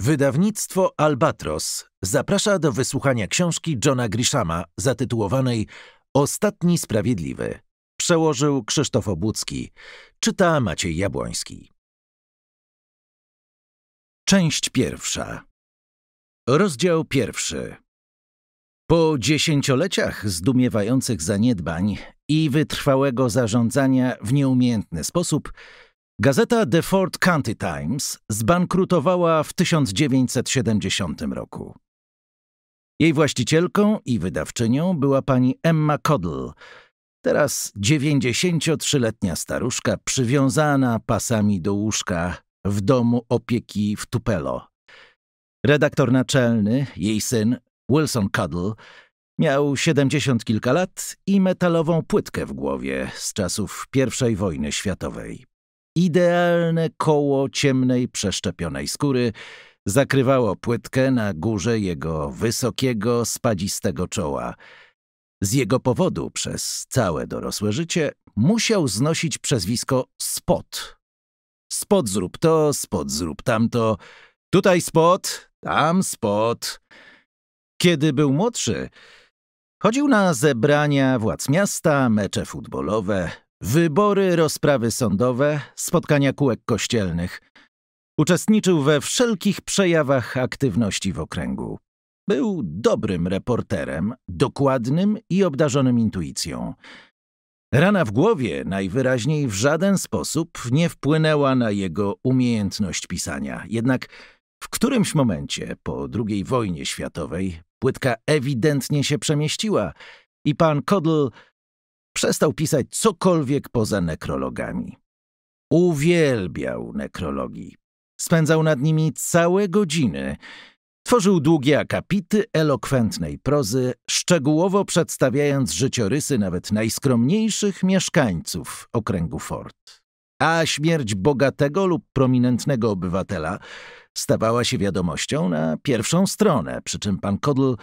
Wydawnictwo Albatros zaprasza do wysłuchania książki Johna Grishama zatytułowanej Ostatni Sprawiedliwy. Przełożył Krzysztof Obudzki. Czyta Maciej Jabłoński. Część pierwsza. Rozdział pierwszy. Po dziesięcioleciach zdumiewających zaniedbań i wytrwałego zarządzania w nieumiejętny sposób, Gazeta The Fort County Times zbankrutowała w 1970 roku. Jej właścicielką i wydawczynią była pani Emma Coddle, teraz 93-letnia staruszka przywiązana pasami do łóżka w domu opieki w Tupelo. Redaktor naczelny, jej syn, Wilson Cuddle, miał siedemdziesiąt kilka lat i metalową płytkę w głowie z czasów I wojny światowej idealne koło ciemnej, przeszczepionej skóry zakrywało płytkę na górze jego wysokiego, spadzistego czoła. Z jego powodu przez całe dorosłe życie musiał znosić przezwisko Spot. Spot zrób to, spot zrób tamto, tutaj spot, tam spot. Kiedy był młodszy, chodził na zebrania władz miasta, mecze futbolowe, Wybory, rozprawy sądowe, spotkania kółek kościelnych. Uczestniczył we wszelkich przejawach aktywności w okręgu. Był dobrym reporterem, dokładnym i obdarzonym intuicją. Rana w głowie najwyraźniej w żaden sposób nie wpłynęła na jego umiejętność pisania. Jednak w którymś momencie po II wojnie światowej płytka ewidentnie się przemieściła i pan Kodl przestał pisać cokolwiek poza nekrologami. Uwielbiał nekrologii. Spędzał nad nimi całe godziny. Tworzył długie akapity elokwentnej prozy, szczegółowo przedstawiając życiorysy nawet najskromniejszych mieszkańców okręgu Ford. A śmierć bogatego lub prominentnego obywatela stawała się wiadomością na pierwszą stronę, przy czym pan Kodl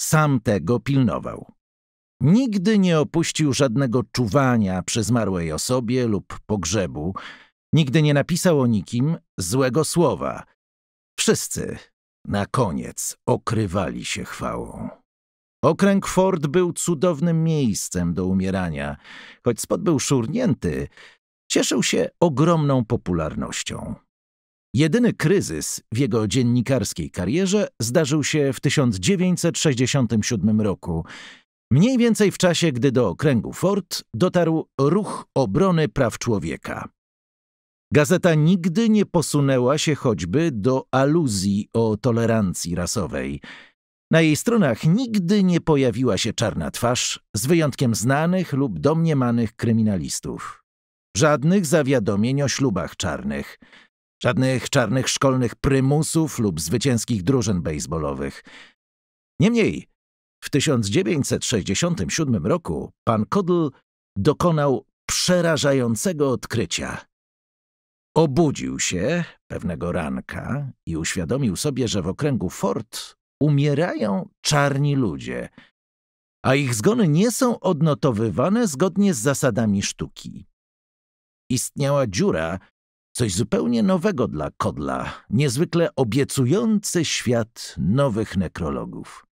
sam tego pilnował. Nigdy nie opuścił żadnego czuwania przy zmarłej osobie lub pogrzebu, nigdy nie napisał o nikim złego słowa. Wszyscy na koniec okrywali się chwałą. Okręg Ford był cudownym miejscem do umierania. Choć spod był szurnięty, cieszył się ogromną popularnością. Jedyny kryzys w jego dziennikarskiej karierze zdarzył się w 1967 roku – Mniej więcej w czasie, gdy do okręgu Ford dotarł ruch obrony praw człowieka. Gazeta nigdy nie posunęła się choćby do aluzji o tolerancji rasowej. Na jej stronach nigdy nie pojawiła się czarna twarz, z wyjątkiem znanych lub domniemanych kryminalistów. Żadnych zawiadomień o ślubach czarnych, żadnych czarnych szkolnych prymusów lub zwycięskich drużyn baseballowych. Niemniej, w 1967 roku pan Kodl dokonał przerażającego odkrycia. Obudził się pewnego ranka i uświadomił sobie, że w okręgu Ford umierają czarni ludzie, a ich zgony nie są odnotowywane zgodnie z zasadami sztuki. Istniała dziura, coś zupełnie nowego dla Kodla, niezwykle obiecujący świat nowych nekrologów.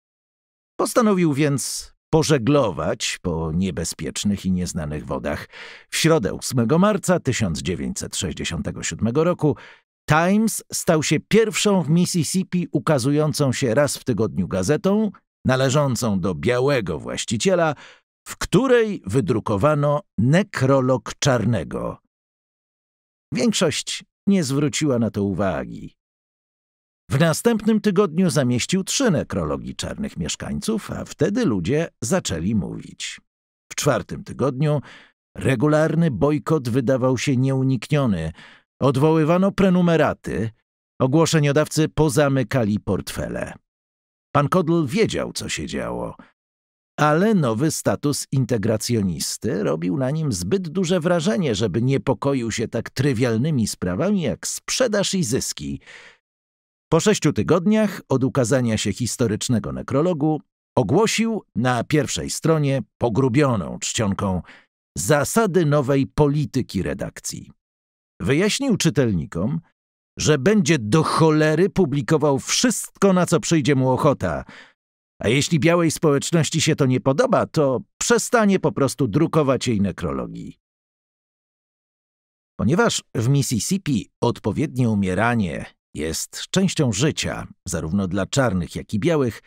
Postanowił więc pożeglować po niebezpiecznych i nieznanych wodach. W środę 8 marca 1967 roku Times stał się pierwszą w Mississippi ukazującą się raz w tygodniu gazetą, należącą do białego właściciela, w której wydrukowano nekrolog czarnego. Większość nie zwróciła na to uwagi. W następnym tygodniu zamieścił trzy nekrologii czarnych mieszkańców, a wtedy ludzie zaczęli mówić. W czwartym tygodniu regularny bojkot wydawał się nieunikniony. Odwoływano prenumeraty, ogłoszeniodawcy pozamykali portfele. Pan Kodl wiedział, co się działo, ale nowy status integracjonisty robił na nim zbyt duże wrażenie, żeby niepokoił się tak trywialnymi sprawami jak sprzedaż i zyski – po sześciu tygodniach od ukazania się historycznego nekrologu ogłosił na pierwszej stronie pogrubioną czcionką zasady nowej polityki redakcji. Wyjaśnił czytelnikom, że będzie do cholery publikował wszystko, na co przyjdzie mu ochota, a jeśli białej społeczności się to nie podoba, to przestanie po prostu drukować jej nekrologii. Ponieważ w Mississippi odpowiednie umieranie jest częścią życia, zarówno dla czarnych, jak i białych.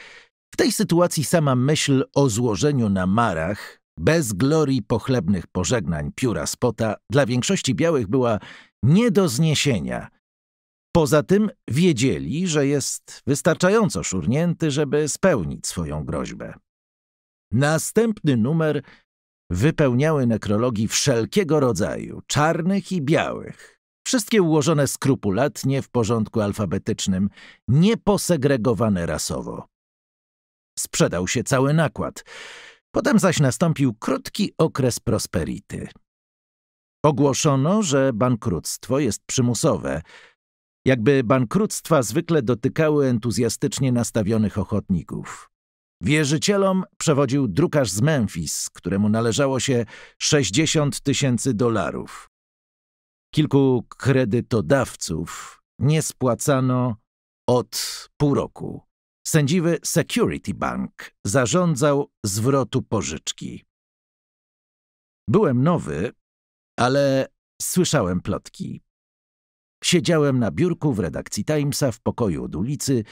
W tej sytuacji sama myśl o złożeniu na marach, bez glorii pochlebnych pożegnań pióra spota, dla większości białych była nie do zniesienia. Poza tym wiedzieli, że jest wystarczająco szurnięty, żeby spełnić swoją groźbę. Następny numer wypełniały nekrologi wszelkiego rodzaju, czarnych i białych, Wszystkie ułożone skrupulatnie w porządku alfabetycznym, nie posegregowane rasowo. Sprzedał się cały nakład. Potem zaś nastąpił krótki okres prosperity. Ogłoszono, że bankructwo jest przymusowe. Jakby bankructwa zwykle dotykały entuzjastycznie nastawionych ochotników. Wierzycielom przewodził drukarz z Memphis, któremu należało się 60 tysięcy dolarów. Kilku kredytodawców nie spłacano od pół roku. Sędziwy Security Bank zarządzał zwrotu pożyczki. Byłem nowy, ale słyszałem plotki. Siedziałem na biurku w redakcji Timesa w pokoju od ulicy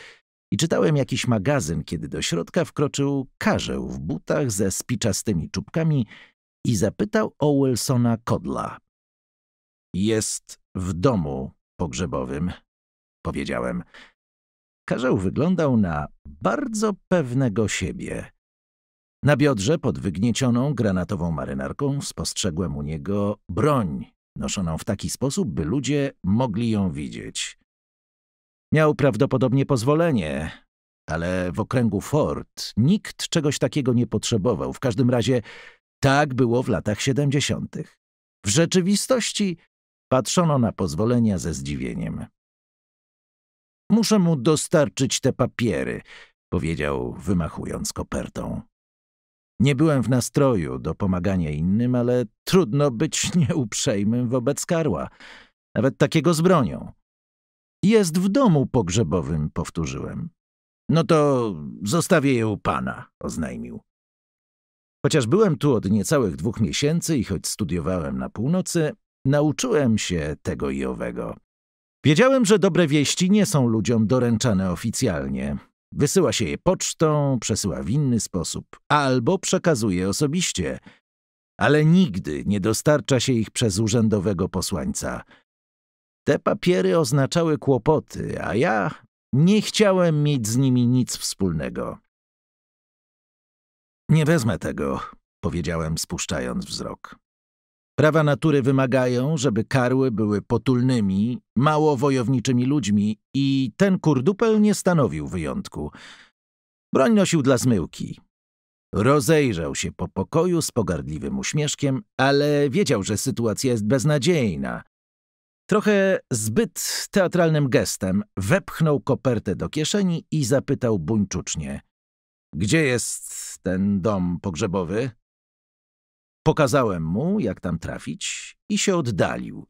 i czytałem jakiś magazyn, kiedy do środka wkroczył karzeł w butach ze spiczastymi czubkami i zapytał o Wilsona Kodla. Jest w domu pogrzebowym, powiedziałem. Karzeł wyglądał na bardzo pewnego siebie. Na biodrze pod wygniecioną granatową marynarką spostrzegłem u niego broń, noszoną w taki sposób, by ludzie mogli ją widzieć. Miał prawdopodobnie pozwolenie, ale w okręgu Ford nikt czegoś takiego nie potrzebował. W każdym razie tak było w latach siedemdziesiątych. W rzeczywistości Patrzono na pozwolenia ze zdziwieniem. Muszę mu dostarczyć te papiery, powiedział, wymachując kopertą. Nie byłem w nastroju do pomagania innym, ale trudno być nieuprzejmym wobec karła, nawet takiego z bronią. Jest w domu pogrzebowym, powtórzyłem. No to zostawię je u pana, oznajmił. Chociaż byłem tu od niecałych dwóch miesięcy i choć studiowałem na północy, Nauczyłem się tego i owego. Wiedziałem, że dobre wieści nie są ludziom doręczane oficjalnie. Wysyła się je pocztą, przesyła w inny sposób, albo przekazuje osobiście, ale nigdy nie dostarcza się ich przez urzędowego posłańca. Te papiery oznaczały kłopoty, a ja nie chciałem mieć z nimi nic wspólnego. Nie wezmę tego, powiedziałem, spuszczając wzrok. Prawa natury wymagają, żeby karły były potulnymi, mało wojowniczymi ludźmi i ten kurdupel nie stanowił wyjątku. Broń nosił dla zmyłki. Rozejrzał się po pokoju z pogardliwym uśmieszkiem, ale wiedział, że sytuacja jest beznadziejna. Trochę zbyt teatralnym gestem wepchnął kopertę do kieszeni i zapytał buńczucznie. Gdzie jest ten dom pogrzebowy? Pokazałem mu, jak tam trafić i się oddalił.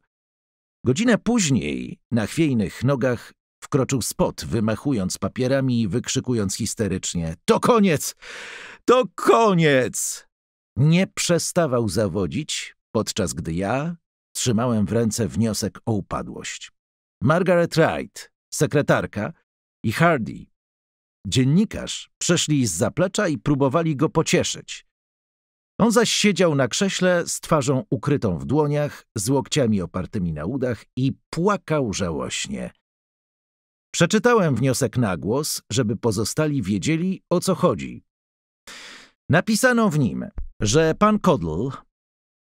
Godzinę później, na chwiejnych nogach, wkroczył spot, wymachując papierami i wykrzykując histerycznie – to koniec! To koniec! Nie przestawał zawodzić, podczas gdy ja trzymałem w ręce wniosek o upadłość. Margaret Wright, sekretarka i Hardy, dziennikarz, przeszli z zaplecza i próbowali go pocieszyć – on zaś siedział na krześle z twarzą ukrytą w dłoniach, z łokciami opartymi na udach i płakał żałośnie. Przeczytałem wniosek na głos, żeby pozostali wiedzieli, o co chodzi. Napisano w nim, że pan Kodl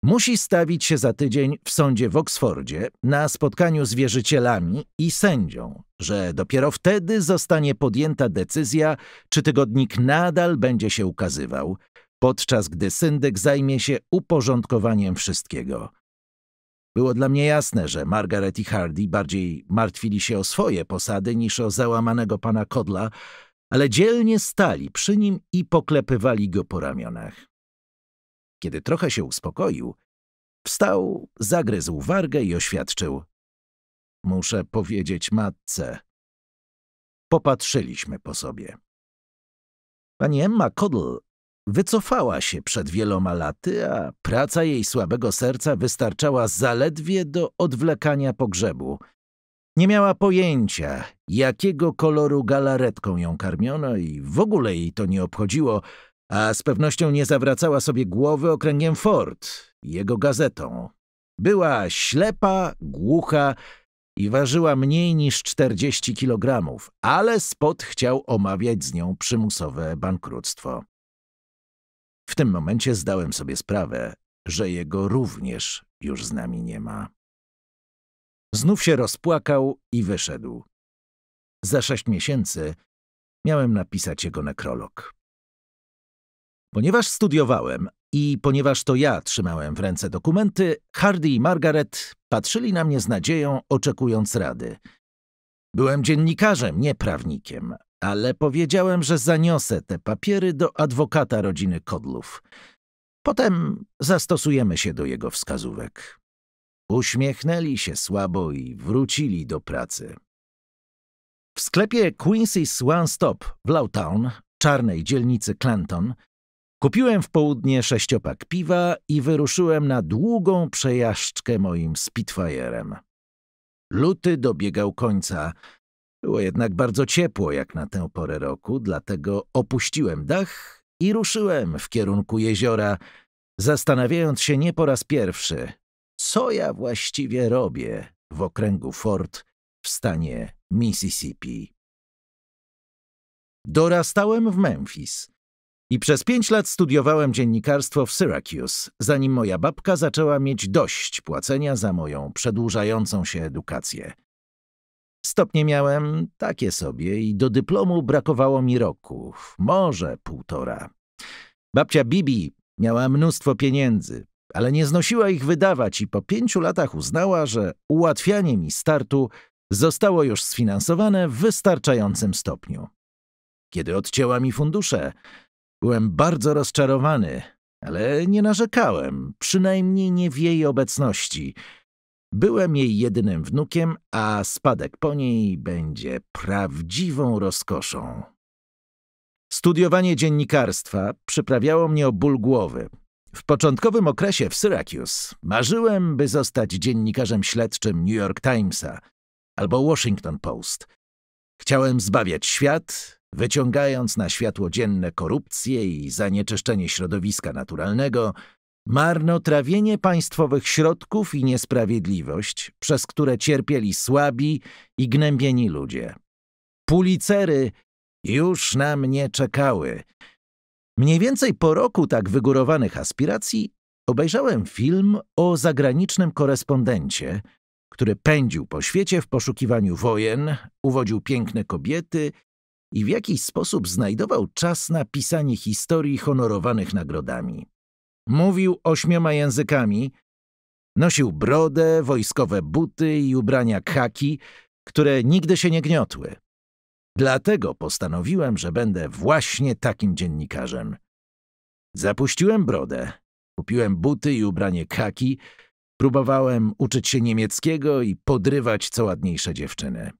musi stawić się za tydzień w sądzie w Oksfordzie na spotkaniu z wierzycielami i sędzią, że dopiero wtedy zostanie podjęta decyzja, czy tygodnik nadal będzie się ukazywał, podczas gdy syndyk zajmie się uporządkowaniem wszystkiego. Było dla mnie jasne, że Margaret i Hardy bardziej martwili się o swoje posady niż o załamanego pana Kodla, ale dzielnie stali przy nim i poklepywali go po ramionach. Kiedy trochę się uspokoił, wstał, zagryzł wargę i oświadczył. Muszę powiedzieć matce. Popatrzyliśmy po sobie. Pani Emma Kodl Wycofała się przed wieloma laty, a praca jej słabego serca wystarczała zaledwie do odwlekania pogrzebu. Nie miała pojęcia, jakiego koloru galaretką ją karmiono i w ogóle jej to nie obchodziło, a z pewnością nie zawracała sobie głowy okręgiem Ford jego gazetą. Była ślepa, głucha i ważyła mniej niż 40 kilogramów, ale Spot chciał omawiać z nią przymusowe bankructwo. W tym momencie zdałem sobie sprawę, że jego również już z nami nie ma. Znów się rozpłakał i wyszedł. Za sześć miesięcy miałem napisać jego nekrolog. Ponieważ studiowałem i ponieważ to ja trzymałem w ręce dokumenty, Hardy i Margaret patrzyli na mnie z nadzieją, oczekując rady. Byłem dziennikarzem, nie prawnikiem, ale powiedziałem, że zaniosę te papiery do adwokata rodziny Kodlów. Potem zastosujemy się do jego wskazówek. Uśmiechnęli się słabo i wrócili do pracy. W sklepie Quincy's One Stop w Lawtown, czarnej dzielnicy Clanton, kupiłem w południe sześciopak piwa i wyruszyłem na długą przejażdżkę moim Spitfire'em. Luty dobiegał końca, było jednak bardzo ciepło jak na tę porę roku, dlatego opuściłem dach i ruszyłem w kierunku jeziora, zastanawiając się nie po raz pierwszy, co ja właściwie robię w okręgu Fort w stanie Mississippi. Dorastałem w Memphis i przez pięć lat studiowałem dziennikarstwo w Syracuse, zanim moja babka zaczęła mieć dość płacenia za moją przedłużającą się edukację. Stopnie miałem takie sobie i do dyplomu brakowało mi roku, może półtora. Babcia Bibi miała mnóstwo pieniędzy, ale nie znosiła ich wydawać i po pięciu latach uznała, że ułatwianie mi startu zostało już sfinansowane w wystarczającym stopniu. Kiedy odcięła mi fundusze, byłem bardzo rozczarowany, ale nie narzekałem, przynajmniej nie w jej obecności – Byłem jej jedynym wnukiem, a spadek po niej będzie prawdziwą rozkoszą. Studiowanie dziennikarstwa przyprawiało mnie o ból głowy. W początkowym okresie w Syracuse marzyłem, by zostać dziennikarzem śledczym New York Timesa albo Washington Post. Chciałem zbawiać świat, wyciągając na światło dzienne korupcję i zanieczyszczenie środowiska naturalnego, Marnotrawienie państwowych środków i niesprawiedliwość, przez które cierpieli słabi i gnębieni ludzie. Pulicery już na mnie czekały. Mniej więcej po roku tak wygórowanych aspiracji obejrzałem film o zagranicznym korespondencie, który pędził po świecie w poszukiwaniu wojen, uwodził piękne kobiety i w jakiś sposób znajdował czas na pisanie historii honorowanych nagrodami. Mówił ośmioma językami, nosił brodę, wojskowe buty i ubrania khaki, które nigdy się nie gniotły. Dlatego postanowiłem, że będę właśnie takim dziennikarzem. Zapuściłem brodę, kupiłem buty i ubranie khaki, próbowałem uczyć się niemieckiego i podrywać co ładniejsze dziewczyny.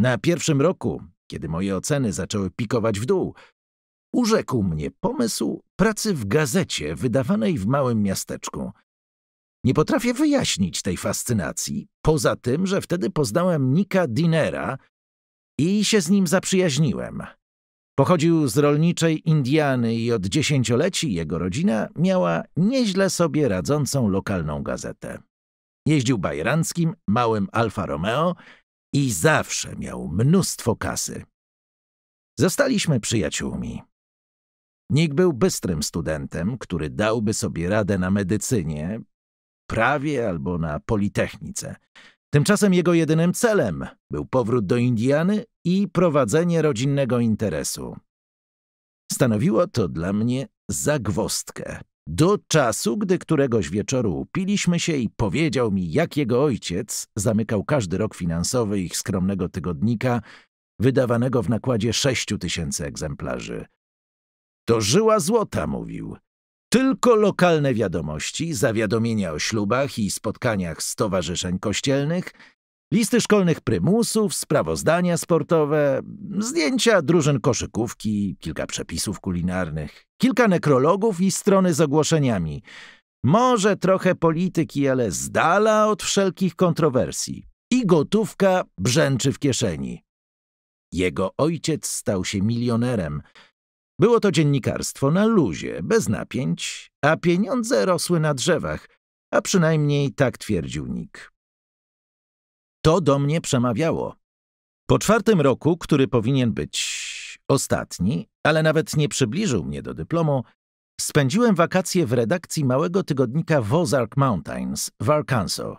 Na pierwszym roku, kiedy moje oceny zaczęły pikować w dół, urzekł mnie pomysł pracy w gazecie wydawanej w małym miasteczku. Nie potrafię wyjaśnić tej fascynacji, poza tym, że wtedy poznałem Nika Dinera i się z nim zaprzyjaźniłem. Pochodził z rolniczej Indiany i od dziesięcioleci jego rodzina miała nieźle sobie radzącą lokalną gazetę. Jeździł bajeranckim, małym Alfa Romeo i zawsze miał mnóstwo kasy. Zostaliśmy przyjaciółmi. Nick był bystrym studentem, który dałby sobie radę na medycynie, prawie albo na politechnice. Tymczasem jego jedynym celem był powrót do Indiany i prowadzenie rodzinnego interesu. Stanowiło to dla mnie zagwostkę. Do czasu, gdy któregoś wieczoru upiliśmy się i powiedział mi, jak jego ojciec zamykał każdy rok finansowy ich skromnego tygodnika, wydawanego w nakładzie sześciu tysięcy egzemplarzy – to żyła złota, mówił. Tylko lokalne wiadomości, zawiadomienia o ślubach i spotkaniach stowarzyszeń kościelnych, listy szkolnych prymusów, sprawozdania sportowe, zdjęcia drużyn koszykówki, kilka przepisów kulinarnych, kilka nekrologów i strony z ogłoszeniami. Może trochę polityki, ale z dala od wszelkich kontrowersji. I gotówka brzęczy w kieszeni. Jego ojciec stał się milionerem, było to dziennikarstwo na luzie, bez napięć, a pieniądze rosły na drzewach, a przynajmniej tak twierdził Nick. To do mnie przemawiało. Po czwartym roku, który powinien być ostatni, ale nawet nie przybliżył mnie do dyplomu, spędziłem wakacje w redakcji małego tygodnika w Ozark Mountains w Arkansas.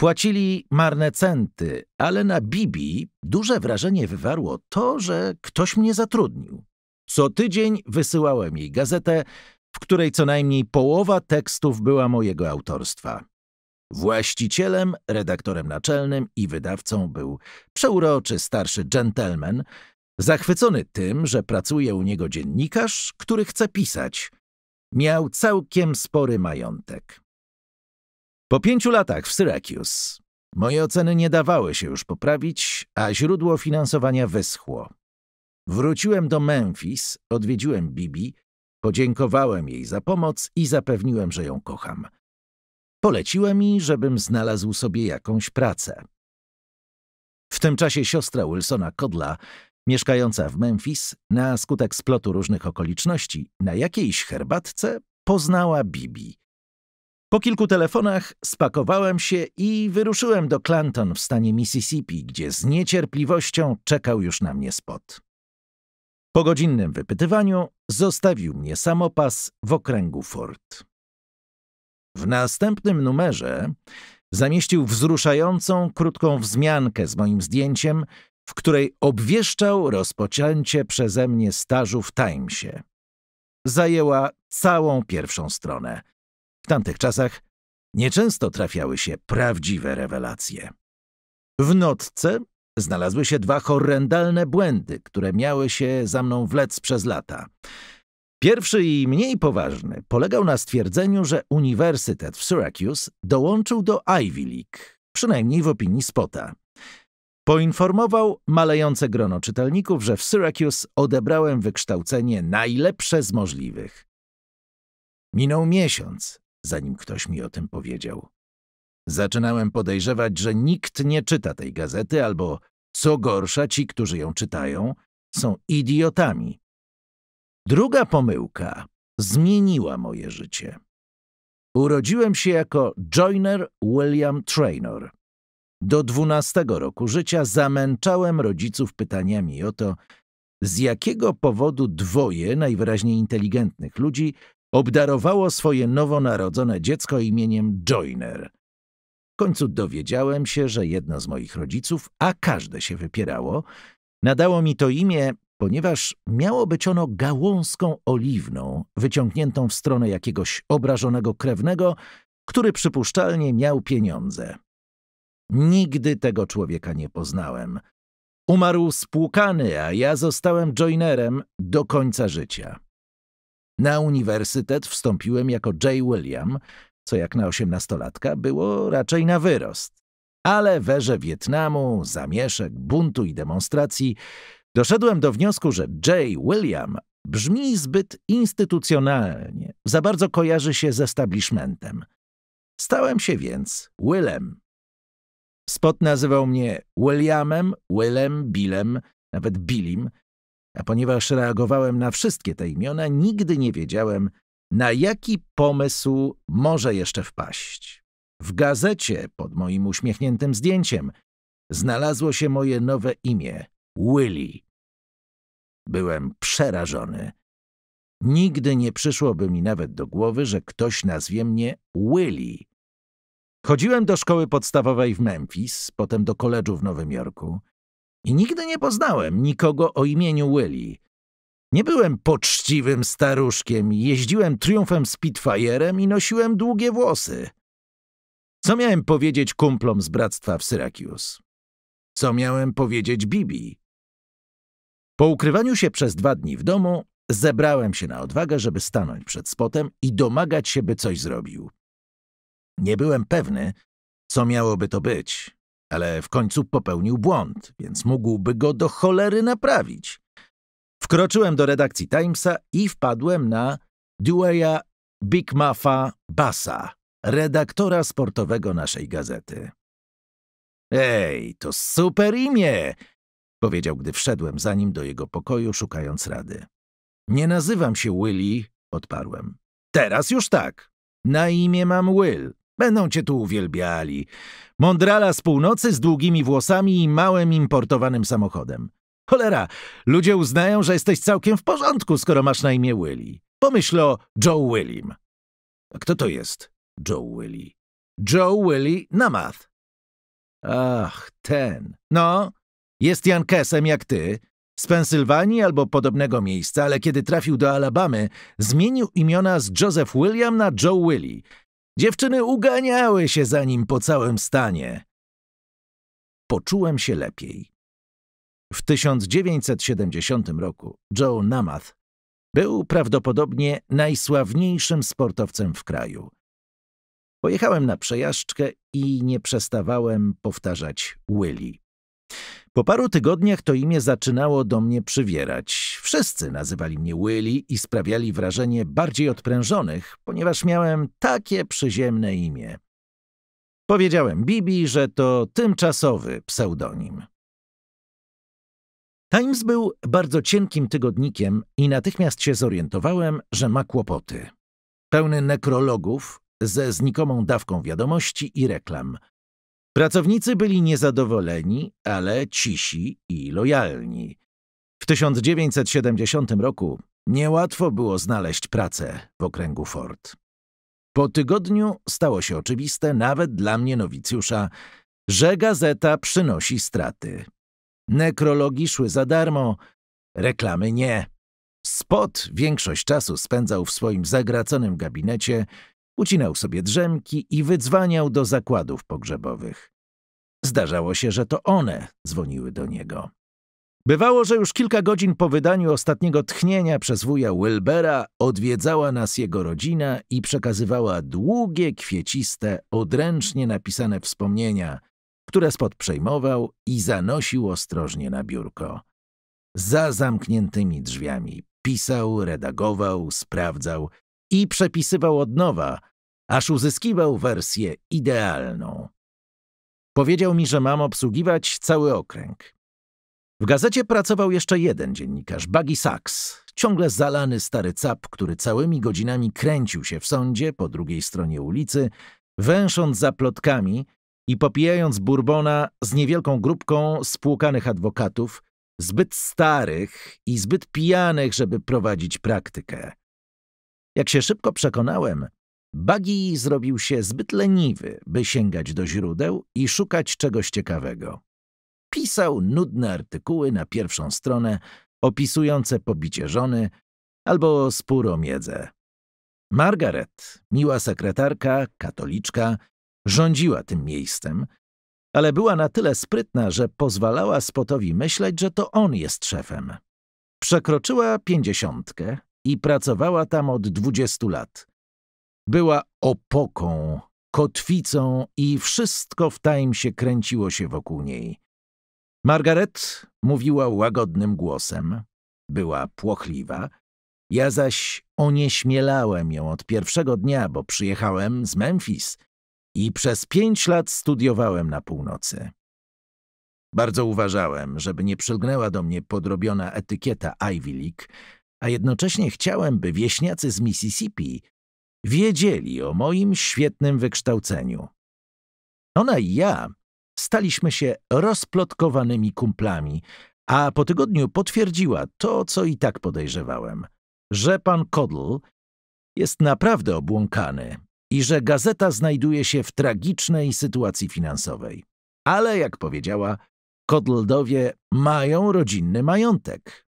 Płacili marne centy, ale na Bibi duże wrażenie wywarło to, że ktoś mnie zatrudnił. Co tydzień wysyłałem jej gazetę, w której co najmniej połowa tekstów była mojego autorstwa. Właścicielem, redaktorem naczelnym i wydawcą był przeuroczy starszy gentleman, zachwycony tym, że pracuje u niego dziennikarz, który chce pisać. Miał całkiem spory majątek. Po pięciu latach w Syracuse moje oceny nie dawały się już poprawić, a źródło finansowania wyschło. Wróciłem do Memphis, odwiedziłem Bibi, podziękowałem jej za pomoc i zapewniłem, że ją kocham. Poleciła mi, żebym znalazł sobie jakąś pracę. W tym czasie siostra Wilsona Kodla, mieszkająca w Memphis, na skutek splotu różnych okoliczności, na jakiejś herbatce poznała Bibi. Po kilku telefonach spakowałem się i wyruszyłem do Clanton w stanie Mississippi, gdzie z niecierpliwością czekał już na mnie spot. Po godzinnym wypytywaniu zostawił mnie samopas w okręgu Ford. W następnym numerze zamieścił wzruszającą, krótką wzmiankę z moim zdjęciem, w której obwieszczał rozpoczęcie przeze mnie stażu w Timesie. Zajęła całą pierwszą stronę. W tamtych czasach nieczęsto trafiały się prawdziwe rewelacje. W notce znalazły się dwa horrendalne błędy, które miały się za mną wlec przez lata. Pierwszy i mniej poważny polegał na stwierdzeniu, że Uniwersytet w Syracuse dołączył do Ivy League, przynajmniej w opinii Spota. Poinformował malejące grono czytelników, że w Syracuse odebrałem wykształcenie najlepsze z możliwych. Minął miesiąc, zanim ktoś mi o tym powiedział. Zaczynałem podejrzewać, że nikt nie czyta tej gazety, albo co gorsza, ci, którzy ją czytają, są idiotami. Druga pomyłka zmieniła moje życie. Urodziłem się jako Joyner William Traynor. Do dwunastego roku życia zamęczałem rodziców pytaniami o to, z jakiego powodu dwoje najwyraźniej inteligentnych ludzi obdarowało swoje nowonarodzone dziecko imieniem Joyner, w końcu dowiedziałem się, że jedno z moich rodziców, a każde się wypierało, nadało mi to imię, ponieważ miało być ono gałązką oliwną, wyciągniętą w stronę jakiegoś obrażonego krewnego, który przypuszczalnie miał pieniądze. Nigdy tego człowieka nie poznałem. Umarł spłukany, a ja zostałem joinerem do końca życia. Na uniwersytet wstąpiłem jako J. William, co jak na osiemnastolatka było raczej na wyrost. Ale w erze Wietnamu, zamieszek, buntu i demonstracji doszedłem do wniosku, że Jay William brzmi zbyt instytucjonalnie, za bardzo kojarzy się z establishmentem. Stałem się więc Willem. Spot nazywał mnie Williamem, Willem, Billem, nawet Billim, a ponieważ reagowałem na wszystkie te imiona, nigdy nie wiedziałem, na jaki pomysł może jeszcze wpaść. W gazecie pod moim uśmiechniętym zdjęciem znalazło się moje nowe imię – Willy. Byłem przerażony. Nigdy nie przyszłoby mi nawet do głowy, że ktoś nazwie mnie Willy. Chodziłem do szkoły podstawowej w Memphis, potem do koledżu w Nowym Jorku i nigdy nie poznałem nikogo o imieniu Willie. Nie byłem poczciwym staruszkiem, jeździłem triumfem Spitfire'em i nosiłem długie włosy. Co miałem powiedzieć kumplom z bractwa w Syrakius? Co miałem powiedzieć Bibi? Po ukrywaniu się przez dwa dni w domu, zebrałem się na odwagę, żeby stanąć przed spotem i domagać się, by coś zrobił. Nie byłem pewny, co miałoby to być, ale w końcu popełnił błąd, więc mógłby go do cholery naprawić. Wkroczyłem do redakcji Timesa i wpadłem na Dewey'a Big Muffa Bassa, redaktora sportowego naszej gazety. Ej, to super imię! powiedział, gdy wszedłem za nim do jego pokoju, szukając rady. Nie nazywam się Willy, odparłem. Teraz już tak. Na imię mam Will. Będą cię tu uwielbiali. Mondrala z północy z długimi włosami i małym importowanym samochodem. Cholera, ludzie uznają, że jesteś całkiem w porządku, skoro masz na imię Willy. Pomyśl o Joe Willim. A kto to jest Joe Willy? Joe Willy Namath. Ach, ten. No, jest Jankesem jak ty, z Pensylwanii albo podobnego miejsca, ale kiedy trafił do Alabamy, zmienił imiona z Joseph William na Joe Willy. Dziewczyny uganiały się za nim po całym stanie. Poczułem się lepiej. W 1970 roku Joe Namath był prawdopodobnie najsławniejszym sportowcem w kraju. Pojechałem na przejażdżkę i nie przestawałem powtarzać Willy. Po paru tygodniach to imię zaczynało do mnie przywierać. Wszyscy nazywali mnie Willy i sprawiali wrażenie bardziej odprężonych, ponieważ miałem takie przyziemne imię. Powiedziałem Bibi, że to tymczasowy pseudonim. Times był bardzo cienkim tygodnikiem i natychmiast się zorientowałem, że ma kłopoty. Pełny nekrologów ze znikomą dawką wiadomości i reklam. Pracownicy byli niezadowoleni, ale cisi i lojalni. W 1970 roku niełatwo było znaleźć pracę w okręgu Ford. Po tygodniu stało się oczywiste, nawet dla mnie nowicjusza, że gazeta przynosi straty. Nekrologi szły za darmo, reklamy nie. Spot większość czasu spędzał w swoim zagraconym gabinecie, ucinał sobie drzemki i wydzwaniał do zakładów pogrzebowych. Zdarzało się, że to one dzwoniły do niego. Bywało, że już kilka godzin po wydaniu ostatniego tchnienia przez wuja Wilbera odwiedzała nas jego rodzina i przekazywała długie, kwieciste, odręcznie napisane wspomnienia które spod przejmował i zanosił ostrożnie na biurko. Za zamkniętymi drzwiami pisał, redagował, sprawdzał i przepisywał od nowa, aż uzyskiwał wersję idealną. Powiedział mi, że mam obsługiwać cały okręg. W gazecie pracował jeszcze jeden dziennikarz, Buggy Sachs, ciągle zalany stary cap, który całymi godzinami kręcił się w sądzie po drugiej stronie ulicy, węsząc za plotkami, i popijając Bourbona z niewielką grupką spłukanych adwokatów, zbyt starych i zbyt pijanych, żeby prowadzić praktykę. Jak się szybko przekonałem, Bagi zrobił się zbyt leniwy, by sięgać do źródeł i szukać czegoś ciekawego. Pisał nudne artykuły na pierwszą stronę opisujące pobicie żony albo spór o miedzę. Margaret, miła sekretarka, katoliczka, rządziła tym miejscem, ale była na tyle sprytna, że pozwalała Spotowi myśleć, że to on jest szefem. Przekroczyła pięćdziesiątkę i pracowała tam od dwudziestu lat. Była opoką, kotwicą i wszystko w się kręciło się wokół niej. Margaret mówiła łagodnym głosem, była płochliwa, ja zaś onieśmielałem ją od pierwszego dnia, bo przyjechałem z Memphis i przez pięć lat studiowałem na północy. Bardzo uważałem, żeby nie przylgnęła do mnie podrobiona etykieta Ivy League, a jednocześnie chciałem, by wieśniacy z Mississippi wiedzieli o moim świetnym wykształceniu. Ona i ja staliśmy się rozplotkowanymi kumplami, a po tygodniu potwierdziła to, co i tak podejrzewałem, że pan Kodl jest naprawdę obłąkany i że gazeta znajduje się w tragicznej sytuacji finansowej. Ale, jak powiedziała, Kodldowie mają rodzinny majątek.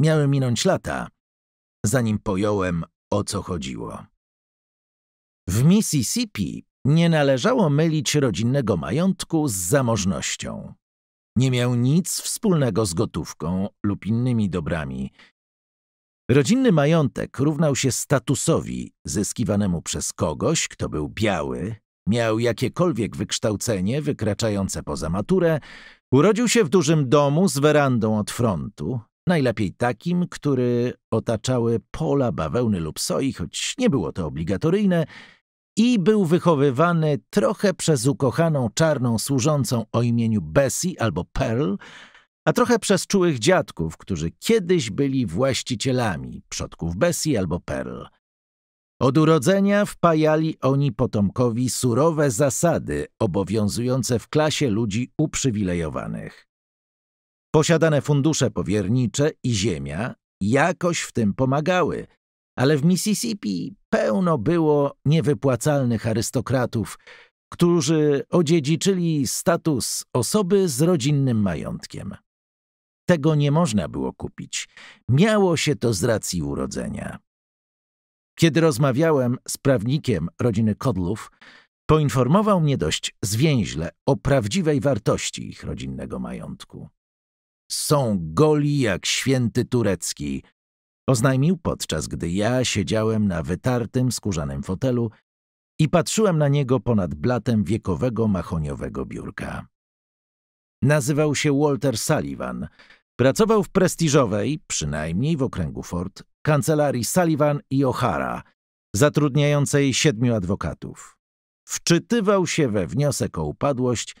Miały minąć lata, zanim pojąłem, o co chodziło. W Mississippi nie należało mylić rodzinnego majątku z zamożnością. Nie miał nic wspólnego z gotówką lub innymi dobrami, Rodzinny majątek równał się statusowi zyskiwanemu przez kogoś, kto był biały, miał jakiekolwiek wykształcenie wykraczające poza maturę, urodził się w dużym domu z werandą od frontu, najlepiej takim, który otaczały pola bawełny lub soi, choć nie było to obligatoryjne, i był wychowywany trochę przez ukochaną czarną służącą o imieniu Bessie albo Pearl, a trochę przez czułych dziadków, którzy kiedyś byli właścicielami przodków Besji albo Pearl. Od urodzenia wpajali oni potomkowi surowe zasady obowiązujące w klasie ludzi uprzywilejowanych. Posiadane fundusze powiernicze i ziemia jakoś w tym pomagały, ale w Mississippi pełno było niewypłacalnych arystokratów, którzy odziedziczyli status osoby z rodzinnym majątkiem. Tego nie można było kupić. Miało się to z racji urodzenia. Kiedy rozmawiałem z prawnikiem rodziny Kodlów, poinformował mnie dość zwięźle o prawdziwej wartości ich rodzinnego majątku. Są goli jak święty turecki, oznajmił podczas gdy ja siedziałem na wytartym, skórzanym fotelu i patrzyłem na niego ponad blatem wiekowego mahoniowego biurka. Nazywał się Walter Sullivan. Pracował w prestiżowej, przynajmniej w okręgu Ford, kancelarii Sullivan i O'Hara, zatrudniającej siedmiu adwokatów. Wczytywał się we wniosek o upadłość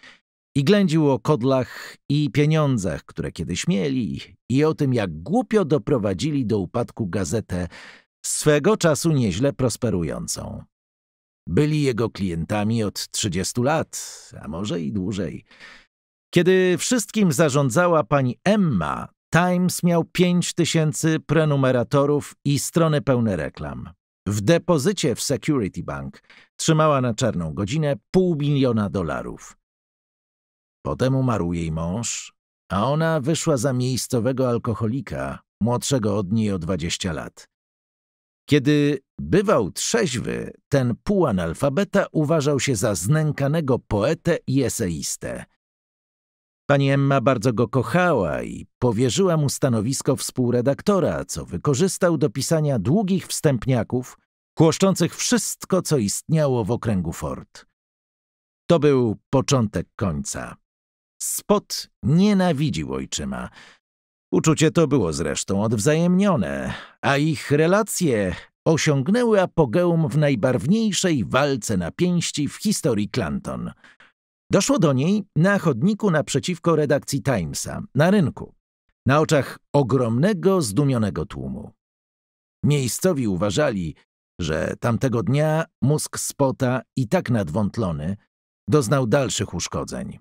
i ględził o kodlach i pieniądzach, które kiedyś mieli i o tym, jak głupio doprowadzili do upadku gazetę swego czasu nieźle prosperującą. Byli jego klientami od trzydziestu lat, a może i dłużej – kiedy wszystkim zarządzała pani Emma, Times miał pięć tysięcy prenumeratorów i strony pełne reklam. W depozycie w Security Bank trzymała na czarną godzinę pół miliona dolarów. Potem umarł jej mąż, a ona wyszła za miejscowego alkoholika, młodszego od niej o 20 lat. Kiedy bywał trzeźwy, ten półanalfabeta uważał się za znękanego poetę i eseistę – Pani Emma bardzo go kochała i powierzyła mu stanowisko współredaktora, co wykorzystał do pisania długich wstępniaków, kłoszczących wszystko, co istniało w okręgu Ford. To był początek końca. Spot nienawidził ojczyma. Uczucie to było zresztą odwzajemnione, a ich relacje osiągnęły apogeum w najbarwniejszej walce na pięści w historii Clanton – Doszło do niej na chodniku naprzeciwko redakcji Timesa, na rynku, na oczach ogromnego, zdumionego tłumu. Miejscowi uważali, że tamtego dnia mózg Spota, i tak nadwątlony, doznał dalszych uszkodzeń.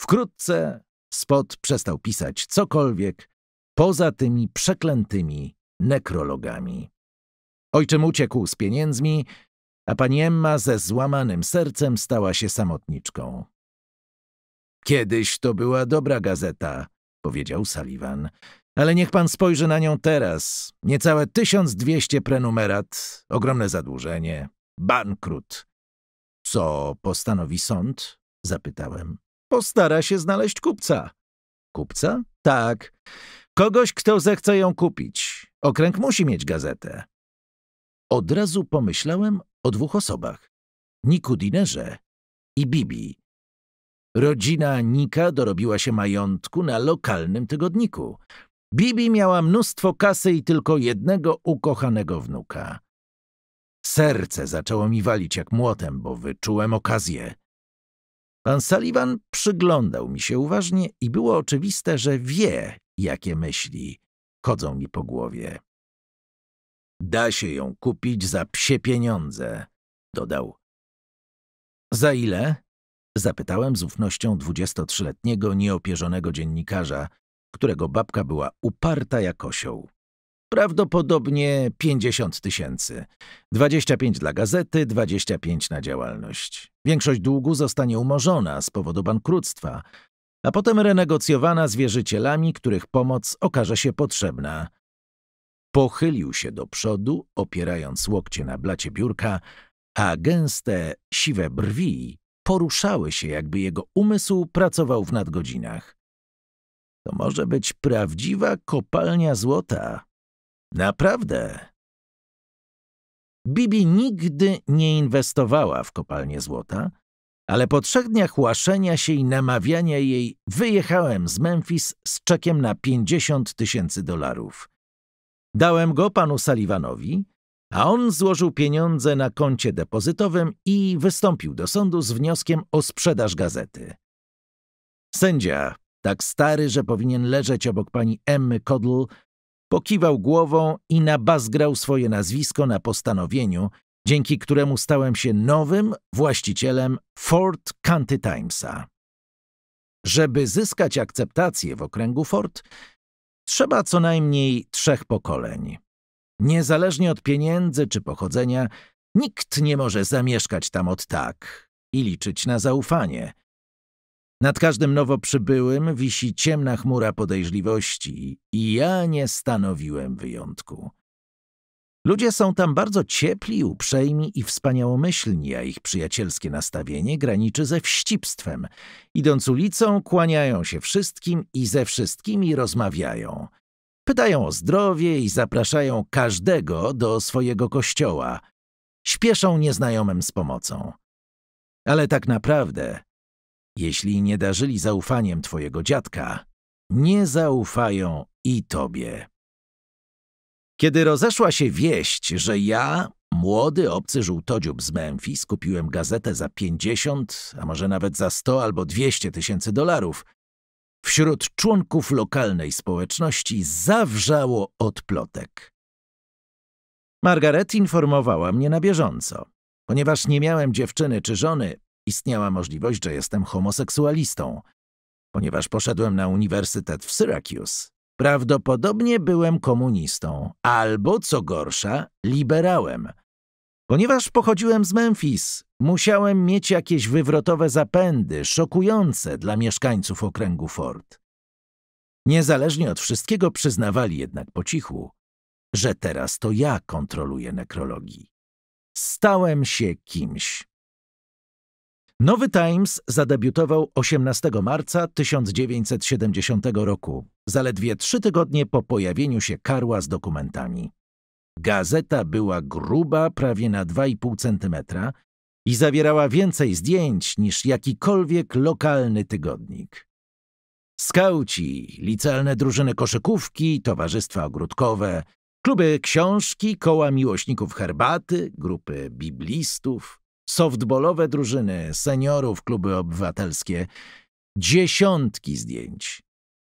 Wkrótce Spot przestał pisać cokolwiek poza tymi przeklętymi nekrologami. Ojczym uciekł z pieniędzmi a pani Emma ze złamanym sercem stała się samotniczką. Kiedyś to była dobra gazeta, powiedział Sullivan, ale niech pan spojrzy na nią teraz. Niecałe 1200 prenumerat, ogromne zadłużenie, bankrut. Co postanowi sąd? zapytałem. Postara się znaleźć kupca. Kupca? Tak. Kogoś, kto zechce ją kupić. Okręg musi mieć gazetę. Od razu pomyślałem o dwóch osobach. Niku Dinerze i Bibi. Rodzina Nika dorobiła się majątku na lokalnym tygodniku. Bibi miała mnóstwo kasy i tylko jednego ukochanego wnuka. Serce zaczęło mi walić jak młotem, bo wyczułem okazję. Pan Sullivan przyglądał mi się uważnie i było oczywiste, że wie, jakie myśli chodzą mi po głowie. Da się ją kupić za psie pieniądze, dodał. Za ile? Zapytałem z ufnością 23-letniego nieopierzonego dziennikarza, którego babka była uparta jak osioł. Prawdopodobnie 50 tysięcy. 25 dla gazety, 25 na działalność. Większość długu zostanie umorzona z powodu bankructwa, a potem renegocjowana z wierzycielami, których pomoc okaże się potrzebna. Pochylił się do przodu, opierając łokcie na blacie biurka, a gęste, siwe brwi poruszały się, jakby jego umysł pracował w nadgodzinach. To może być prawdziwa kopalnia złota. Naprawdę. Bibi nigdy nie inwestowała w kopalnię złota, ale po trzech dniach łaszenia się i namawiania jej wyjechałem z Memphis z czekiem na 50 tysięcy dolarów. Dałem go panu Sullivanowi, a on złożył pieniądze na koncie depozytowym i wystąpił do sądu z wnioskiem o sprzedaż gazety. Sędzia, tak stary, że powinien leżeć obok pani Emmy Kodl, pokiwał głową i nabazgrał swoje nazwisko na postanowieniu, dzięki któremu stałem się nowym właścicielem Ford County Timesa. Żeby zyskać akceptację w okręgu Ford, Trzeba co najmniej trzech pokoleń. Niezależnie od pieniędzy czy pochodzenia, nikt nie może zamieszkać tam od tak i liczyć na zaufanie. Nad każdym nowo przybyłym wisi ciemna chmura podejrzliwości i ja nie stanowiłem wyjątku. Ludzie są tam bardzo ciepli, uprzejmi i wspaniałomyślni, a ich przyjacielskie nastawienie graniczy ze wścibstwem. Idąc ulicą, kłaniają się wszystkim i ze wszystkimi rozmawiają. Pytają o zdrowie i zapraszają każdego do swojego kościoła. Śpieszą nieznajomym z pomocą. Ale tak naprawdę, jeśli nie darzyli zaufaniem twojego dziadka, nie zaufają i tobie. Kiedy rozeszła się wieść, że ja, młody obcy żółtodziób z Memphis, kupiłem gazetę za 50, a może nawet za 100 albo 200 tysięcy dolarów, wśród członków lokalnej społeczności zawrzało od plotek. Margaret informowała mnie na bieżąco. Ponieważ nie miałem dziewczyny czy żony, istniała możliwość, że jestem homoseksualistą. Ponieważ poszedłem na uniwersytet w Syracuse, Prawdopodobnie byłem komunistą, albo co gorsza, liberałem. Ponieważ pochodziłem z Memphis, musiałem mieć jakieś wywrotowe zapędy, szokujące dla mieszkańców okręgu Ford. Niezależnie od wszystkiego przyznawali jednak po cichu, że teraz to ja kontroluję nekrologii. Stałem się kimś. Nowy Times zadebiutował 18 marca 1970 roku, zaledwie trzy tygodnie po pojawieniu się Karła z dokumentami. Gazeta była gruba prawie na 2,5 centymetra i zawierała więcej zdjęć niż jakikolwiek lokalny tygodnik. Skauci, licealne drużyny koszykówki, towarzystwa ogródkowe, kluby książki, koła miłośników herbaty, grupy biblistów, softballowe drużyny, seniorów, kluby obywatelskie. Dziesiątki zdjęć.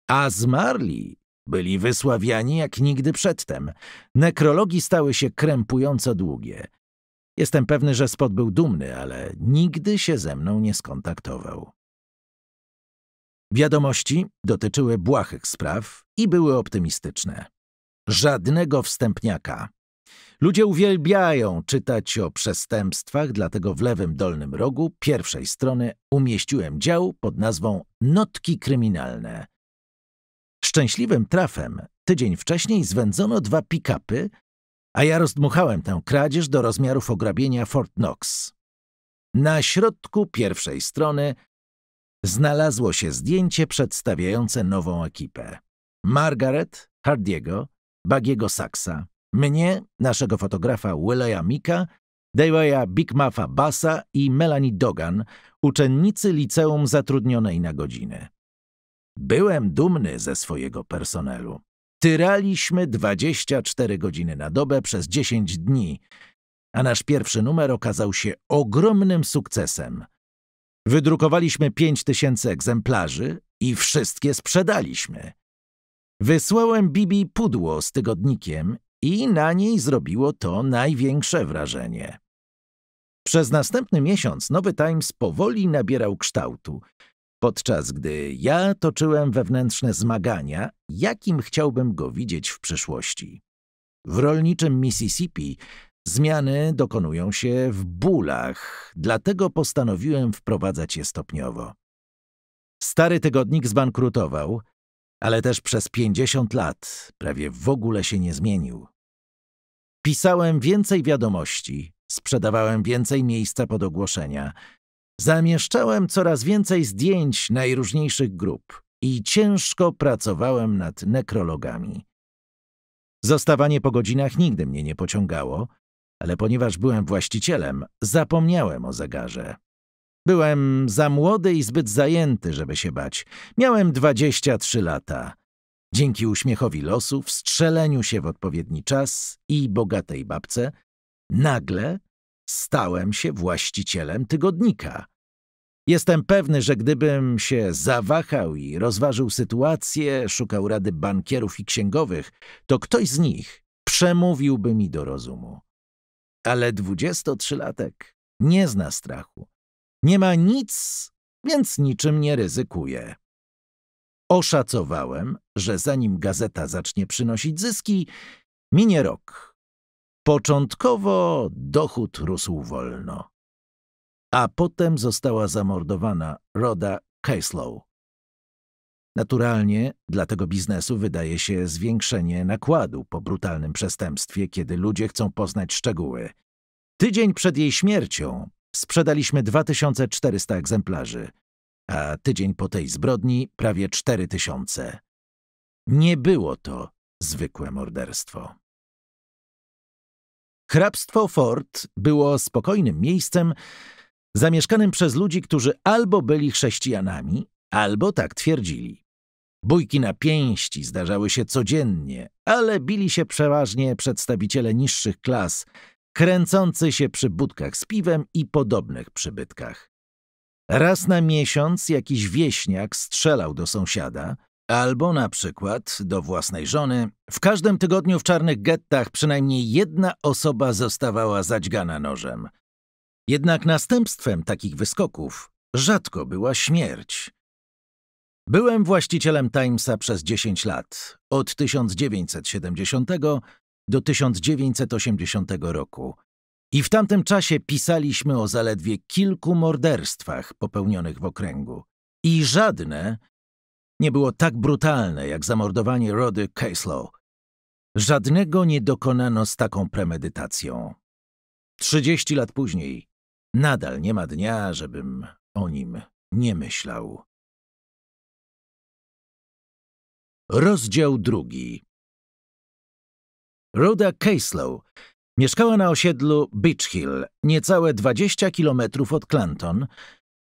A zmarli byli wysławiani jak nigdy przedtem. Nekrologi stały się krępująco długie. Jestem pewny, że Spot był dumny, ale nigdy się ze mną nie skontaktował. Wiadomości dotyczyły błahych spraw i były optymistyczne. Żadnego wstępniaka, Ludzie uwielbiają czytać o przestępstwach, dlatego w lewym dolnym rogu pierwszej strony umieściłem dział pod nazwą Notki kryminalne. Szczęśliwym trafem tydzień wcześniej zwędzono dwa pikapy, a ja rozdmuchałem tę kradzież do rozmiarów ograbienia Fort Knox. Na środku pierwszej strony znalazło się zdjęcie przedstawiające nową ekipę. Margaret, Hardiego, Bagiego Saxa. Mnie, naszego fotografa Willa Mika, Dewaya Bigmuffa Bassa i Melanie Dogan, uczennicy liceum zatrudnionej na godzinę. Byłem dumny ze swojego personelu. Tyraliśmy 24 godziny na dobę przez 10 dni, a nasz pierwszy numer okazał się ogromnym sukcesem. Wydrukowaliśmy 5000 egzemplarzy i wszystkie sprzedaliśmy. Wysłałem Bibi pudło z tygodnikiem i na niej zrobiło to największe wrażenie. Przez następny miesiąc Nowy Times powoli nabierał kształtu, podczas gdy ja toczyłem wewnętrzne zmagania, jakim chciałbym go widzieć w przyszłości. W rolniczym Mississippi zmiany dokonują się w bólach, dlatego postanowiłem wprowadzać je stopniowo. Stary tygodnik zbankrutował, ale też przez 50 lat prawie w ogóle się nie zmienił. Pisałem więcej wiadomości, sprzedawałem więcej miejsca pod ogłoszenia, zamieszczałem coraz więcej zdjęć najróżniejszych grup i ciężko pracowałem nad nekrologami. Zostawanie po godzinach nigdy mnie nie pociągało, ale ponieważ byłem właścicielem, zapomniałem o zegarze. Byłem za młody i zbyt zajęty, żeby się bać. Miałem 23 lata. Dzięki uśmiechowi losu, wstrzeleniu się w odpowiedni czas i bogatej babce, nagle stałem się właścicielem tygodnika. Jestem pewny, że gdybym się zawahał i rozważył sytuację, szukał rady bankierów i księgowych, to ktoś z nich przemówiłby mi do rozumu. Ale 23-latek nie zna strachu. Nie ma nic, więc niczym nie ryzykuje. Oszacowałem, że zanim gazeta zacznie przynosić zyski, minie rok. Początkowo dochód rósł wolno. A potem została zamordowana Roda Caslow. Naturalnie dla tego biznesu wydaje się zwiększenie nakładu po brutalnym przestępstwie, kiedy ludzie chcą poznać szczegóły. Tydzień przed jej śmiercią sprzedaliśmy 2400 egzemplarzy a tydzień po tej zbrodni prawie cztery tysiące. Nie było to zwykłe morderstwo. Hrabstwo Fort było spokojnym miejscem zamieszkanym przez ludzi, którzy albo byli chrześcijanami, albo tak twierdzili. Bójki na pięści zdarzały się codziennie, ale bili się przeważnie przedstawiciele niższych klas, kręcący się przy budkach z piwem i podobnych przybytkach. Raz na miesiąc jakiś wieśniak strzelał do sąsiada, albo na przykład do własnej żony. W każdym tygodniu w czarnych gettach przynajmniej jedna osoba zostawała zadźgana nożem. Jednak następstwem takich wyskoków rzadko była śmierć. Byłem właścicielem Timesa przez 10 lat, od 1970 do 1980 roku. I w tamtym czasie pisaliśmy o zaledwie kilku morderstwach popełnionych w okręgu. I żadne nie było tak brutalne jak zamordowanie Rody Caslow. Żadnego nie dokonano z taką premedytacją. Trzydzieści lat później nadal nie ma dnia, żebym o nim nie myślał. Rozdział drugi. Rhoda Caslow Mieszkała na osiedlu Beach Hill, niecałe 20 kilometrów od Clanton,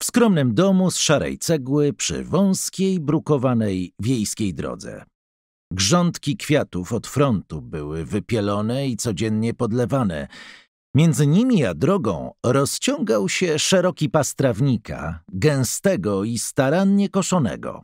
w skromnym domu z szarej cegły przy wąskiej, brukowanej wiejskiej drodze. Grządki kwiatów od frontu były wypielone i codziennie podlewane. Między nimi a drogą rozciągał się szeroki pas trawnika, gęstego i starannie koszonego.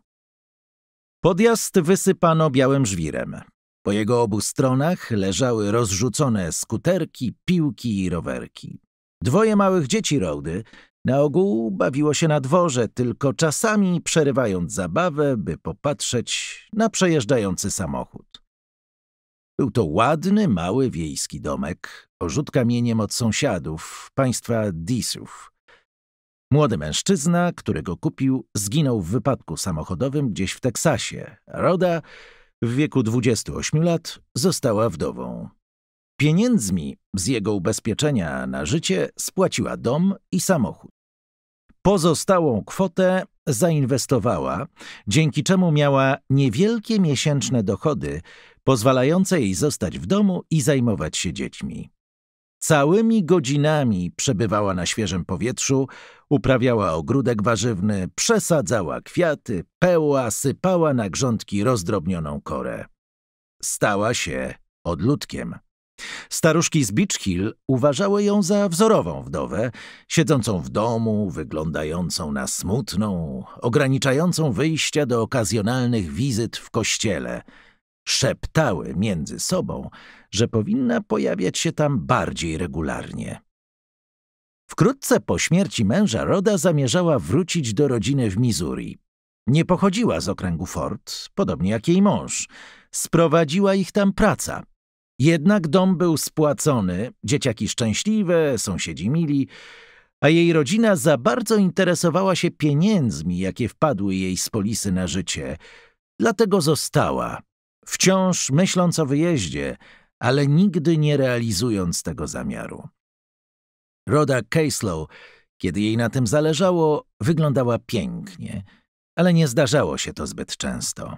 Podjazd wysypano białym żwirem. Po jego obu stronach leżały rozrzucone skuterki, piłki i rowerki. Dwoje małych dzieci Rody na ogół bawiło się na dworze, tylko czasami przerywając zabawę, by popatrzeć na przejeżdżający samochód. Był to ładny, mały wiejski domek, orzut kamieniem od sąsiadów, państwa Disów. Młody mężczyzna, którego kupił, zginął w wypadku samochodowym gdzieś w Teksasie. Roda w wieku 28 lat została wdową. Pieniędzmi z jego ubezpieczenia na życie spłaciła dom i samochód. Pozostałą kwotę zainwestowała, dzięki czemu miała niewielkie miesięczne dochody, pozwalające jej zostać w domu i zajmować się dziećmi. Całymi godzinami przebywała na świeżym powietrzu, uprawiała ogródek warzywny, przesadzała kwiaty, pełła, sypała na grządki rozdrobnioną korę. Stała się odludkiem. Staruszki z Beach Hill uważały ją za wzorową wdowę, siedzącą w domu, wyglądającą na smutną, ograniczającą wyjścia do okazjonalnych wizyt w kościele – Szeptały między sobą, że powinna pojawiać się tam bardziej regularnie. Wkrótce po śmierci męża Roda zamierzała wrócić do rodziny w Missouri. Nie pochodziła z okręgu Ford, podobnie jak jej mąż. Sprowadziła ich tam praca. Jednak dom był spłacony, dzieciaki szczęśliwe, sąsiedzi mili, a jej rodzina za bardzo interesowała się pieniędzmi, jakie wpadły jej z polisy na życie. Dlatego została wciąż myśląc o wyjeździe, ale nigdy nie realizując tego zamiaru. Roda Caslow, kiedy jej na tym zależało, wyglądała pięknie, ale nie zdarzało się to zbyt często.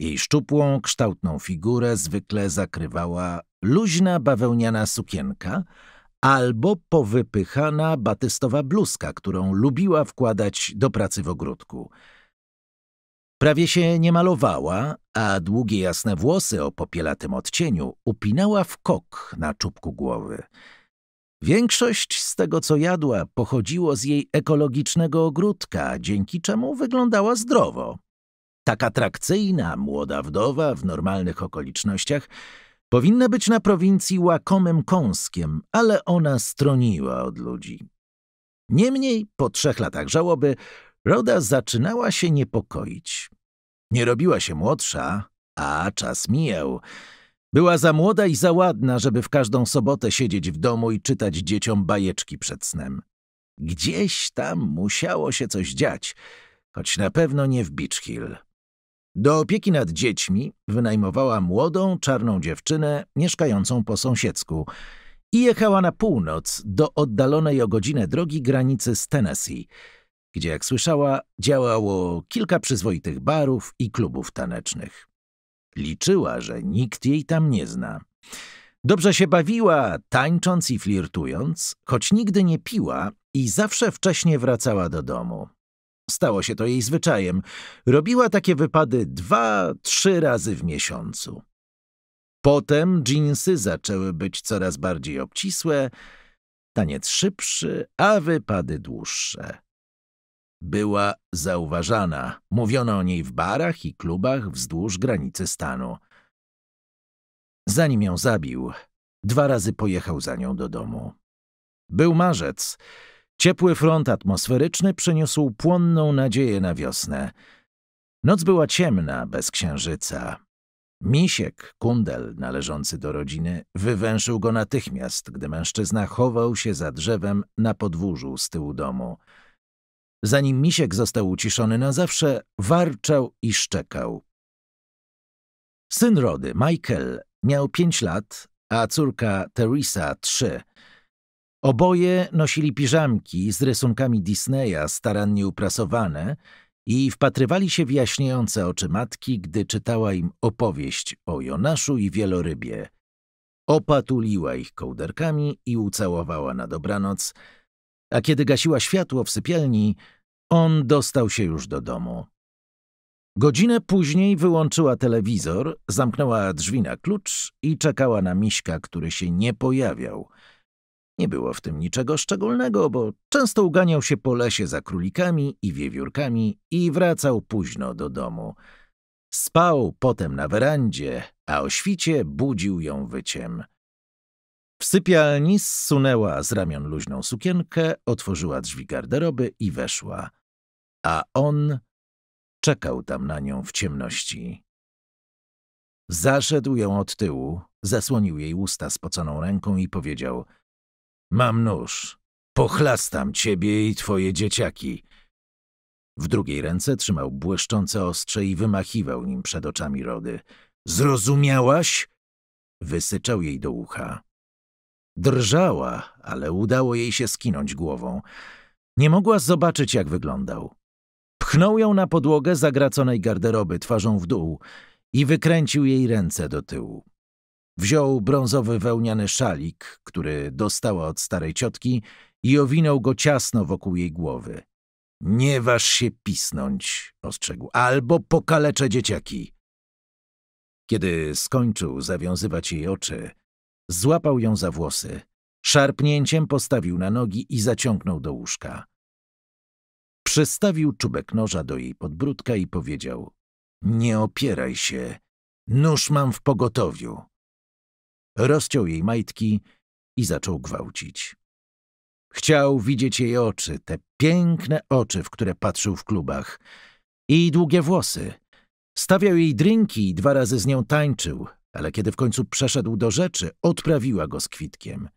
Jej szczupłą, kształtną figurę zwykle zakrywała luźna bawełniana sukienka albo powypychana batystowa bluzka, którą lubiła wkładać do pracy w ogródku – Prawie się nie malowała, a długie jasne włosy o popielatym odcieniu upinała w kok na czubku głowy. Większość z tego, co jadła, pochodziło z jej ekologicznego ogródka, dzięki czemu wyglądała zdrowo. Tak atrakcyjna młoda wdowa w normalnych okolicznościach powinna być na prowincji łakomym kąskiem, ale ona stroniła od ludzi. Niemniej po trzech latach żałoby Roda zaczynała się niepokoić. Nie robiła się młodsza, a czas mijał. Była za młoda i za ładna, żeby w każdą sobotę siedzieć w domu i czytać dzieciom bajeczki przed snem. Gdzieś tam musiało się coś dziać, choć na pewno nie w Beach Hill. Do opieki nad dziećmi wynajmowała młodą, czarną dziewczynę mieszkającą po sąsiedzku i jechała na północ do oddalonej o godzinę drogi granicy z Tennessee – gdzie, jak słyszała, działało kilka przyzwoitych barów i klubów tanecznych. Liczyła, że nikt jej tam nie zna. Dobrze się bawiła, tańcząc i flirtując, choć nigdy nie piła i zawsze wcześnie wracała do domu. Stało się to jej zwyczajem. Robiła takie wypady dwa, trzy razy w miesiącu. Potem dżinsy zaczęły być coraz bardziej obcisłe, taniec szybszy, a wypady dłuższe. Była zauważana. Mówiono o niej w barach i klubach wzdłuż granicy stanu. Zanim ją zabił, dwa razy pojechał za nią do domu. Był marzec. Ciepły front atmosferyczny przyniósł płonną nadzieję na wiosnę. Noc była ciemna, bez księżyca. Misiek, kundel należący do rodziny, wywęszył go natychmiast, gdy mężczyzna chował się za drzewem na podwórzu z tyłu domu. Zanim misiek został uciszony na zawsze, warczał i szczekał. Syn Rody, Michael, miał pięć lat, a córka Teresa trzy. Oboje nosili piżamki z rysunkami Disneya starannie uprasowane i wpatrywali się w jaśniejące oczy matki, gdy czytała im opowieść o Jonaszu i wielorybie. Opatuliła ich kołderkami i ucałowała na dobranoc – a kiedy gasiła światło w sypialni, on dostał się już do domu. Godzinę później wyłączyła telewizor, zamknęła drzwi na klucz i czekała na Miśka, który się nie pojawiał. Nie było w tym niczego szczególnego, bo często uganiał się po lesie za królikami i wiewiórkami i wracał późno do domu. Spał potem na werandzie, a o świcie budził ją wyciem. W sypialni zsunęła z ramion luźną sukienkę, otworzyła drzwi garderoby i weszła. A on czekał tam na nią w ciemności. Zaszedł ją od tyłu, zasłonił jej usta spoconą ręką i powiedział – Mam nóż, pochlastam ciebie i twoje dzieciaki. W drugiej ręce trzymał błyszczące ostrze i wymachiwał nim przed oczami Rody. – Zrozumiałaś? – wysyczał jej do ucha. Drżała, ale udało jej się skinąć głową. Nie mogła zobaczyć, jak wyglądał. Pchnął ją na podłogę zagraconej garderoby twarzą w dół i wykręcił jej ręce do tyłu. Wziął brązowy wełniany szalik, który dostała od starej ciotki i owinął go ciasno wokół jej głowy. Nie waż się pisnąć, ostrzegł, albo pokaleczę dzieciaki. Kiedy skończył zawiązywać jej oczy, Złapał ją za włosy. Szarpnięciem postawił na nogi i zaciągnął do łóżka. Przystawił czubek noża do jej podbródka i powiedział – Nie opieraj się, nóż mam w pogotowiu. Rozciął jej majtki i zaczął gwałcić. Chciał widzieć jej oczy, te piękne oczy, w które patrzył w klubach. I długie włosy. Stawiał jej drinki i dwa razy z nią tańczył, ale kiedy w końcu przeszedł do rzeczy, odprawiła go z kwitkiem.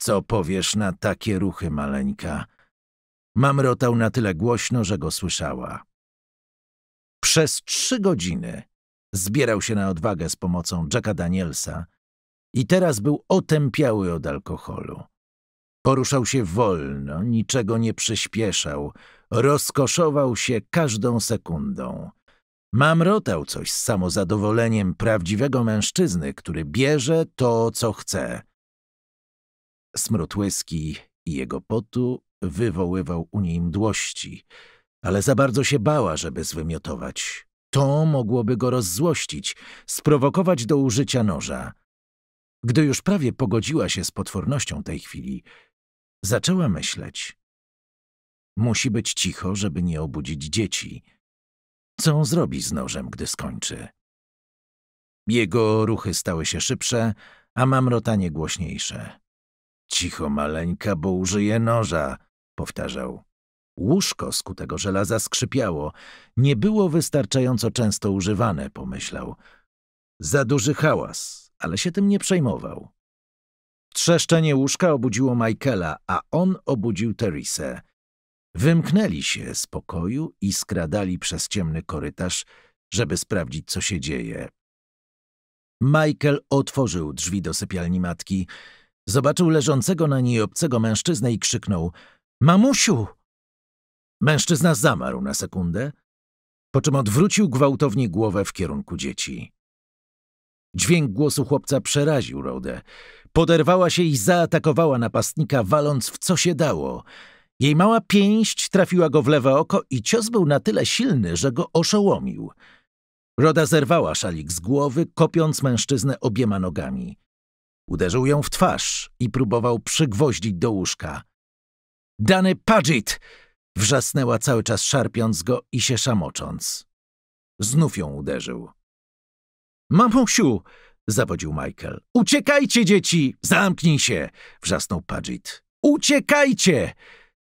Co powiesz na takie ruchy, maleńka? Mamrotał na tyle głośno, że go słyszała. Przez trzy godziny zbierał się na odwagę z pomocą Jacka Danielsa i teraz był otępiały od alkoholu. Poruszał się wolno, niczego nie przyspieszał, rozkoszował się każdą sekundą. Mamrotał coś z samozadowoleniem prawdziwego mężczyzny, który bierze to, co chce. Smród łyski i jego potu wywoływał u niej mdłości, ale za bardzo się bała, żeby zwymiotować. To mogłoby go rozzłościć, sprowokować do użycia noża. Gdy już prawie pogodziła się z potwornością tej chwili, zaczęła myśleć. Musi być cicho, żeby nie obudzić dzieci – co on zrobi z nożem, gdy skończy? Jego ruchy stały się szybsze, a mamrotanie głośniejsze. Cicho, maleńka, bo użyję noża, powtarzał. Łóżko skutego żelaza skrzypiało. Nie było wystarczająco często używane, pomyślał. Za duży hałas, ale się tym nie przejmował. Trzeszczenie łóżka obudziło Michaela, a on obudził Teresę. Wymknęli się z pokoju i skradali przez ciemny korytarz, żeby sprawdzić, co się dzieje. Michael otworzył drzwi do sypialni matki. Zobaczył leżącego na niej obcego mężczyznę i krzyknął – Mamusiu! Mężczyzna zamarł na sekundę, po czym odwrócił gwałtownie głowę w kierunku dzieci. Dźwięk głosu chłopca przeraził Rodę. Poderwała się i zaatakowała napastnika, waląc w co się dało – jej mała pięść trafiła go w lewe oko i cios był na tyle silny, że go oszołomił. Roda zerwała szalik z głowy, kopiąc mężczyznę obiema nogami. Uderzył ją w twarz i próbował przygwoździć do łóżka. Dany Padgett! Wrzasnęła cały czas szarpiąc go i się szamocząc. Znów ją uderzył. Mamusiu! zawodził Michael. Uciekajcie, dzieci! Zamknij się! wrzasnął Padgett. Uciekajcie!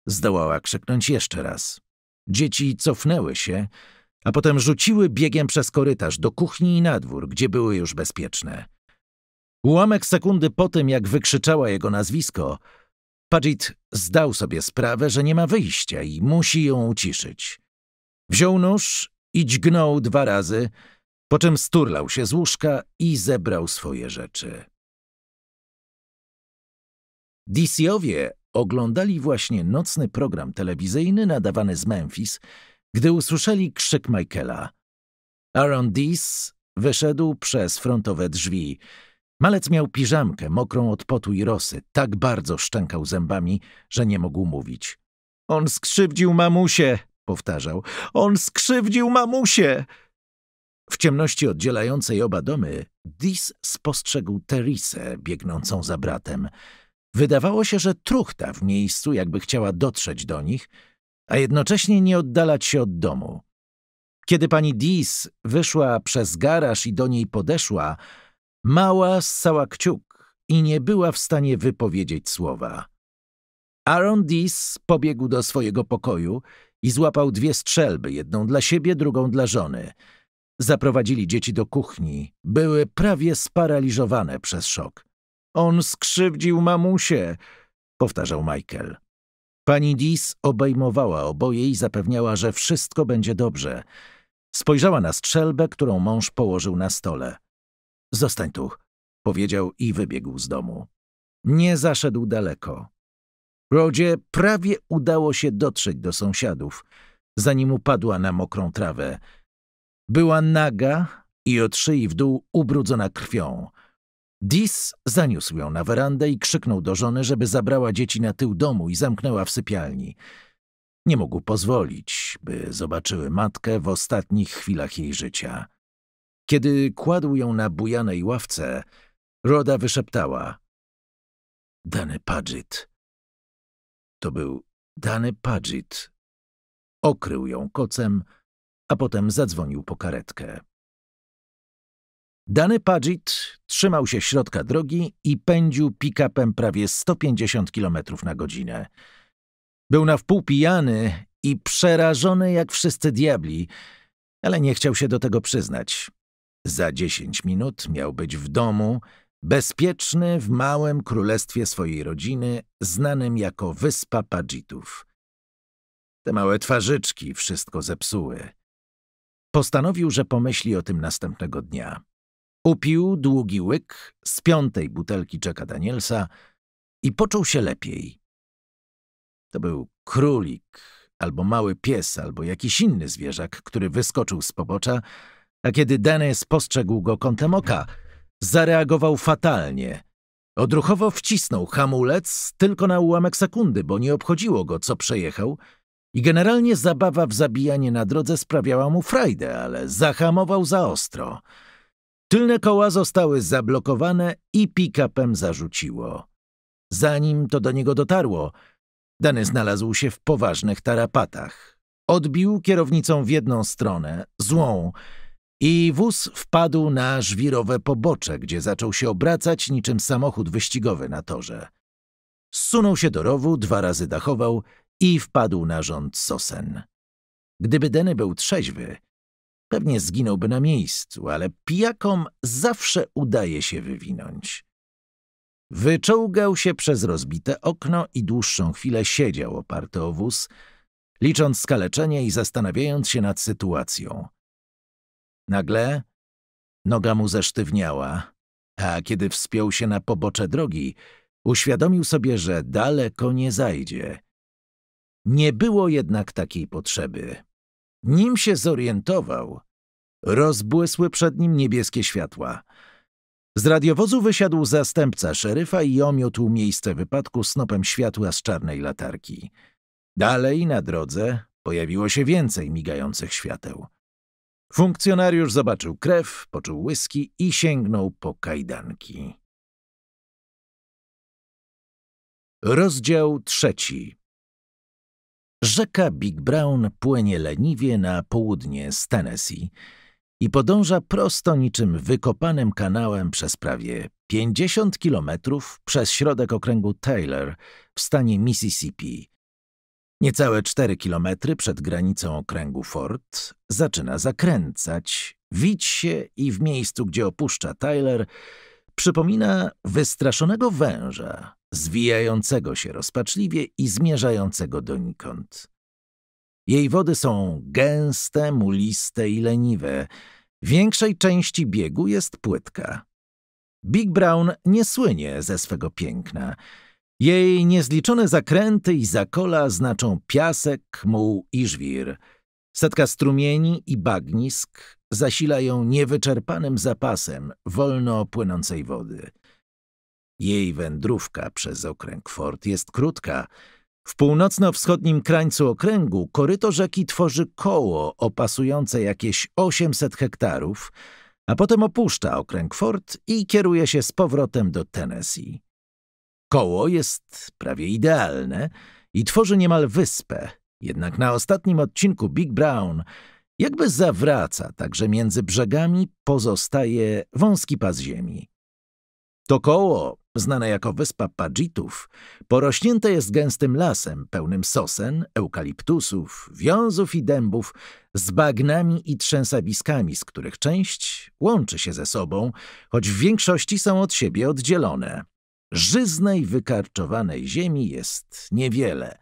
zdołała krzyknąć jeszcze raz. Dzieci cofnęły się, a potem rzuciły biegiem przez korytarz do kuchni i na dwór, gdzie były już bezpieczne. Ułamek sekundy po tym, jak wykrzyczała jego nazwisko, Padgett zdał sobie sprawę, że nie ma wyjścia i musi ją uciszyć. Wziął nóż i dźgnął dwa razy, po czym sturlał się z łóżka i zebrał swoje rzeczy. Disiowie Oglądali właśnie nocny program telewizyjny nadawany z Memphis, gdy usłyszeli krzyk Michaela. Aaron Dees wyszedł przez frontowe drzwi. Malec miał piżamkę mokrą od potu i rosy. Tak bardzo szczękał zębami, że nie mógł mówić. On skrzywdził mamusie", powtarzał. On skrzywdził mamusie". W ciemności oddzielającej oba domy Dis spostrzegł Terisę biegnącą za bratem. Wydawało się, że truchta w miejscu, jakby chciała dotrzeć do nich, a jednocześnie nie oddalać się od domu. Kiedy pani Dis wyszła przez garaż i do niej podeszła, mała ssała kciuk i nie była w stanie wypowiedzieć słowa. Aaron Dis pobiegł do swojego pokoju i złapał dwie strzelby, jedną dla siebie, drugą dla żony. Zaprowadzili dzieci do kuchni. Były prawie sparaliżowane przez szok. On skrzywdził mamusię, powtarzał Michael. Pani Dis obejmowała oboje i zapewniała, że wszystko będzie dobrze. Spojrzała na strzelbę, którą mąż położył na stole. Zostań tu, powiedział i wybiegł z domu. Nie zaszedł daleko. Rodzie prawie udało się dotrzeć do sąsiadów, zanim upadła na mokrą trawę. Była naga i od szyi w dół ubrudzona krwią. Dis zaniósł ją na werandę i krzyknął do żony, żeby zabrała dzieci na tył domu i zamknęła w sypialni. Nie mógł pozwolić, by zobaczyły matkę w ostatnich chwilach jej życia. Kiedy kładł ją na bujanej ławce, Roda wyszeptała. Dany Padgett. To był Dany Padgett. Okrył ją kocem, a potem zadzwonił po karetkę. Dany Padgett trzymał się środka drogi i pędził pick-upem prawie 150 km na godzinę. Był na wpół pijany i przerażony jak wszyscy diabli, ale nie chciał się do tego przyznać. Za 10 minut miał być w domu, bezpieczny w małym królestwie swojej rodziny, znanym jako Wyspa Padżitów. Te małe twarzyczki wszystko zepsuły. Postanowił, że pomyśli o tym następnego dnia. Upił długi łyk z piątej butelki Jacka Danielsa i poczuł się lepiej. To był królik, albo mały pies, albo jakiś inny zwierzak, który wyskoczył z pobocza, a kiedy Dennis spostrzegł go kątem oka, zareagował fatalnie. Odruchowo wcisnął hamulec tylko na ułamek sekundy, bo nie obchodziło go, co przejechał i generalnie zabawa w zabijanie na drodze sprawiała mu frajdę, ale zahamował za ostro – Tylne koła zostały zablokowane i pick-upem zarzuciło. Zanim to do niego dotarło, Dany znalazł się w poważnych tarapatach. Odbił kierownicą w jedną stronę, złą, i wóz wpadł na żwirowe pobocze, gdzie zaczął się obracać niczym samochód wyścigowy na torze. Zsunął się do rowu, dwa razy dachował i wpadł na rząd sosen. Gdyby Deny był trzeźwy, Pewnie zginąłby na miejscu, ale pijakom zawsze udaje się wywinąć. Wyczołgał się przez rozbite okno i dłuższą chwilę siedział oparty o wóz, licząc skaleczenie i zastanawiając się nad sytuacją. Nagle noga mu zesztywniała, a kiedy wspiął się na pobocze drogi, uświadomił sobie, że daleko nie zajdzie. Nie było jednak takiej potrzeby. Nim się zorientował, rozbłysły przed nim niebieskie światła. Z radiowozu wysiadł zastępca szeryfa i omiotł miejsce wypadku snopem światła z czarnej latarki. Dalej na drodze pojawiło się więcej migających świateł. Funkcjonariusz zobaczył krew, poczuł whisky i sięgnął po kajdanki. Rozdział trzeci Rzeka Big Brown płynie leniwie na południe z Tennessee i podąża prosto niczym wykopanym kanałem przez prawie 50 kilometrów przez środek okręgu Taylor w stanie Mississippi. Niecałe 4 kilometry przed granicą okręgu Ford zaczyna zakręcać, wić się i w miejscu, gdzie opuszcza Taylor, Przypomina wystraszonego węża, zwijającego się rozpaczliwie i zmierzającego donikąd. Jej wody są gęste, muliste i leniwe. Większej części biegu jest płytka. Big Brown nie słynie ze swego piękna. Jej niezliczone zakręty i zakola znaczą piasek, muł i żwir. Setka strumieni i bagnisk Zasila ją niewyczerpanym zapasem wolno płynącej wody. Jej wędrówka przez okręg Fort jest krótka. W północno-wschodnim krańcu okręgu koryto rzeki tworzy koło opasujące jakieś 800 hektarów, a potem opuszcza okręg Fort i kieruje się z powrotem do Tennessee. Koło jest prawie idealne i tworzy niemal wyspę, jednak na ostatnim odcinku Big Brown jakby zawraca, także między brzegami pozostaje wąski pas ziemi. To koło, znane jako wyspa Padżitów, porośnięte jest gęstym lasem pełnym sosen, eukaliptusów, wiązów i dębów z bagnami i trzęsawiskami, z których część łączy się ze sobą, choć w większości są od siebie oddzielone. Żyznej, wykarczowanej ziemi jest niewiele –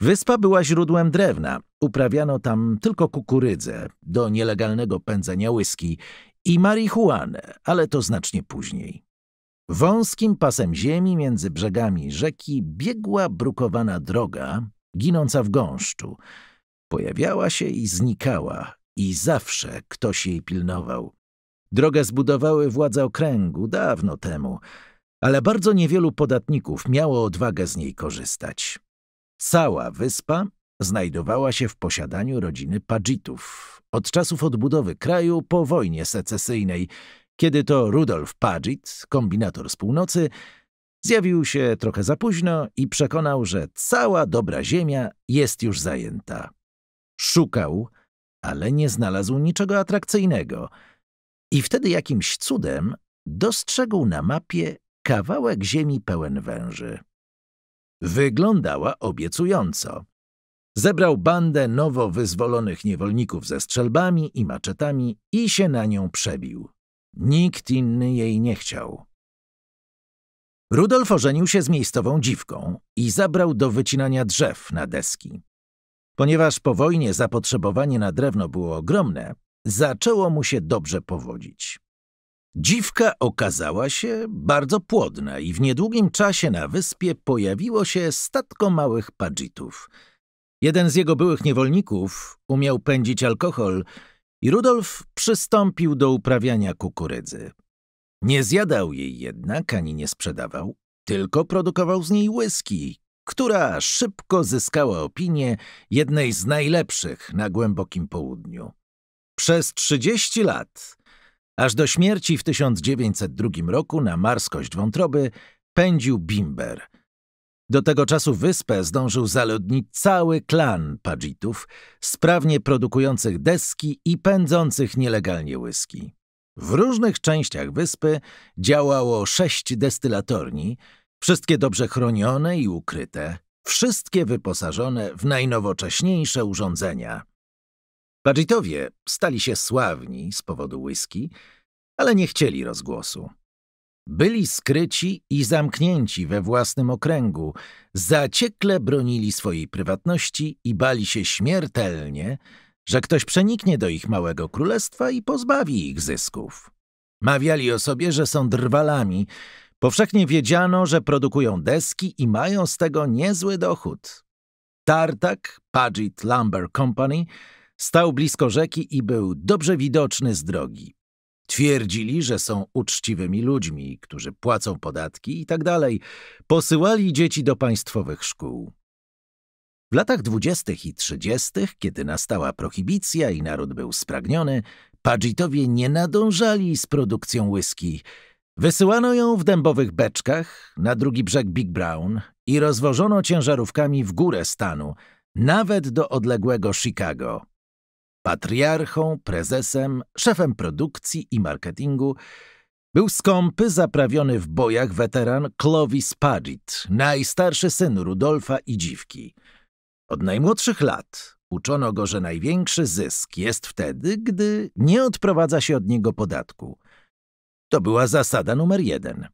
Wyspa była źródłem drewna. Uprawiano tam tylko kukurydzę, do nielegalnego pędzenia łyski i marihuanę, ale to znacznie później. Wąskim pasem ziemi między brzegami rzeki biegła brukowana droga, ginąca w gąszczu. Pojawiała się i znikała i zawsze ktoś jej pilnował. Drogę zbudowały władze okręgu dawno temu, ale bardzo niewielu podatników miało odwagę z niej korzystać. Cała wyspa znajdowała się w posiadaniu rodziny Pagitów. od czasów odbudowy kraju po wojnie secesyjnej, kiedy to Rudolf Pagit, kombinator z północy, zjawił się trochę za późno i przekonał, że cała dobra ziemia jest już zajęta. Szukał, ale nie znalazł niczego atrakcyjnego. I wtedy jakimś cudem dostrzegł na mapie kawałek ziemi pełen węży. Wyglądała obiecująco. Zebrał bandę nowo wyzwolonych niewolników ze strzelbami i maczetami i się na nią przebił. Nikt inny jej nie chciał. Rudolf ożenił się z miejscową dziwką i zabrał do wycinania drzew na deski. Ponieważ po wojnie zapotrzebowanie na drewno było ogromne, zaczęło mu się dobrze powodzić. Dziwka okazała się bardzo płodna i w niedługim czasie na wyspie pojawiło się statko małych padżitów. Jeden z jego byłych niewolników umiał pędzić alkohol i Rudolf przystąpił do uprawiania kukurydzy. Nie zjadał jej jednak ani nie sprzedawał, tylko produkował z niej whisky, która szybko zyskała opinię jednej z najlepszych na głębokim południu. Przez 30 lat Aż do śmierci w 1902 roku na marskość wątroby pędził Bimber. Do tego czasu wyspę zdążył zaludnić cały klan Padżitów, sprawnie produkujących deski i pędzących nielegalnie whisky. W różnych częściach wyspy działało sześć destylatorni, wszystkie dobrze chronione i ukryte, wszystkie wyposażone w najnowocześniejsze urządzenia. Badżitowie stali się sławni z powodu whisky, ale nie chcieli rozgłosu. Byli skryci i zamknięci we własnym okręgu, zaciekle bronili swojej prywatności i bali się śmiertelnie, że ktoś przeniknie do ich małego królestwa i pozbawi ich zysków. Mawiali o sobie, że są drwalami. Powszechnie wiedziano, że produkują deski i mają z tego niezły dochód. Tartak, Paget Lumber Company – Stał blisko rzeki i był dobrze widoczny z drogi. Twierdzili, że są uczciwymi ludźmi, którzy płacą podatki i tak dalej. Posyłali dzieci do państwowych szkół. W latach dwudziestych i trzydziestych, kiedy nastała prohibicja i naród był spragniony, Padgitowie nie nadążali z produkcją whisky. Wysyłano ją w dębowych beczkach na drugi brzeg Big Brown i rozwożono ciężarówkami w górę stanu, nawet do odległego Chicago. Patriarchą, prezesem, szefem produkcji i marketingu był skąpy, zaprawiony w bojach weteran Clovis Paget, najstarszy syn Rudolfa i Dziwki. Od najmłodszych lat uczono go, że największy zysk jest wtedy, gdy nie odprowadza się od niego podatku. To była zasada numer jeden.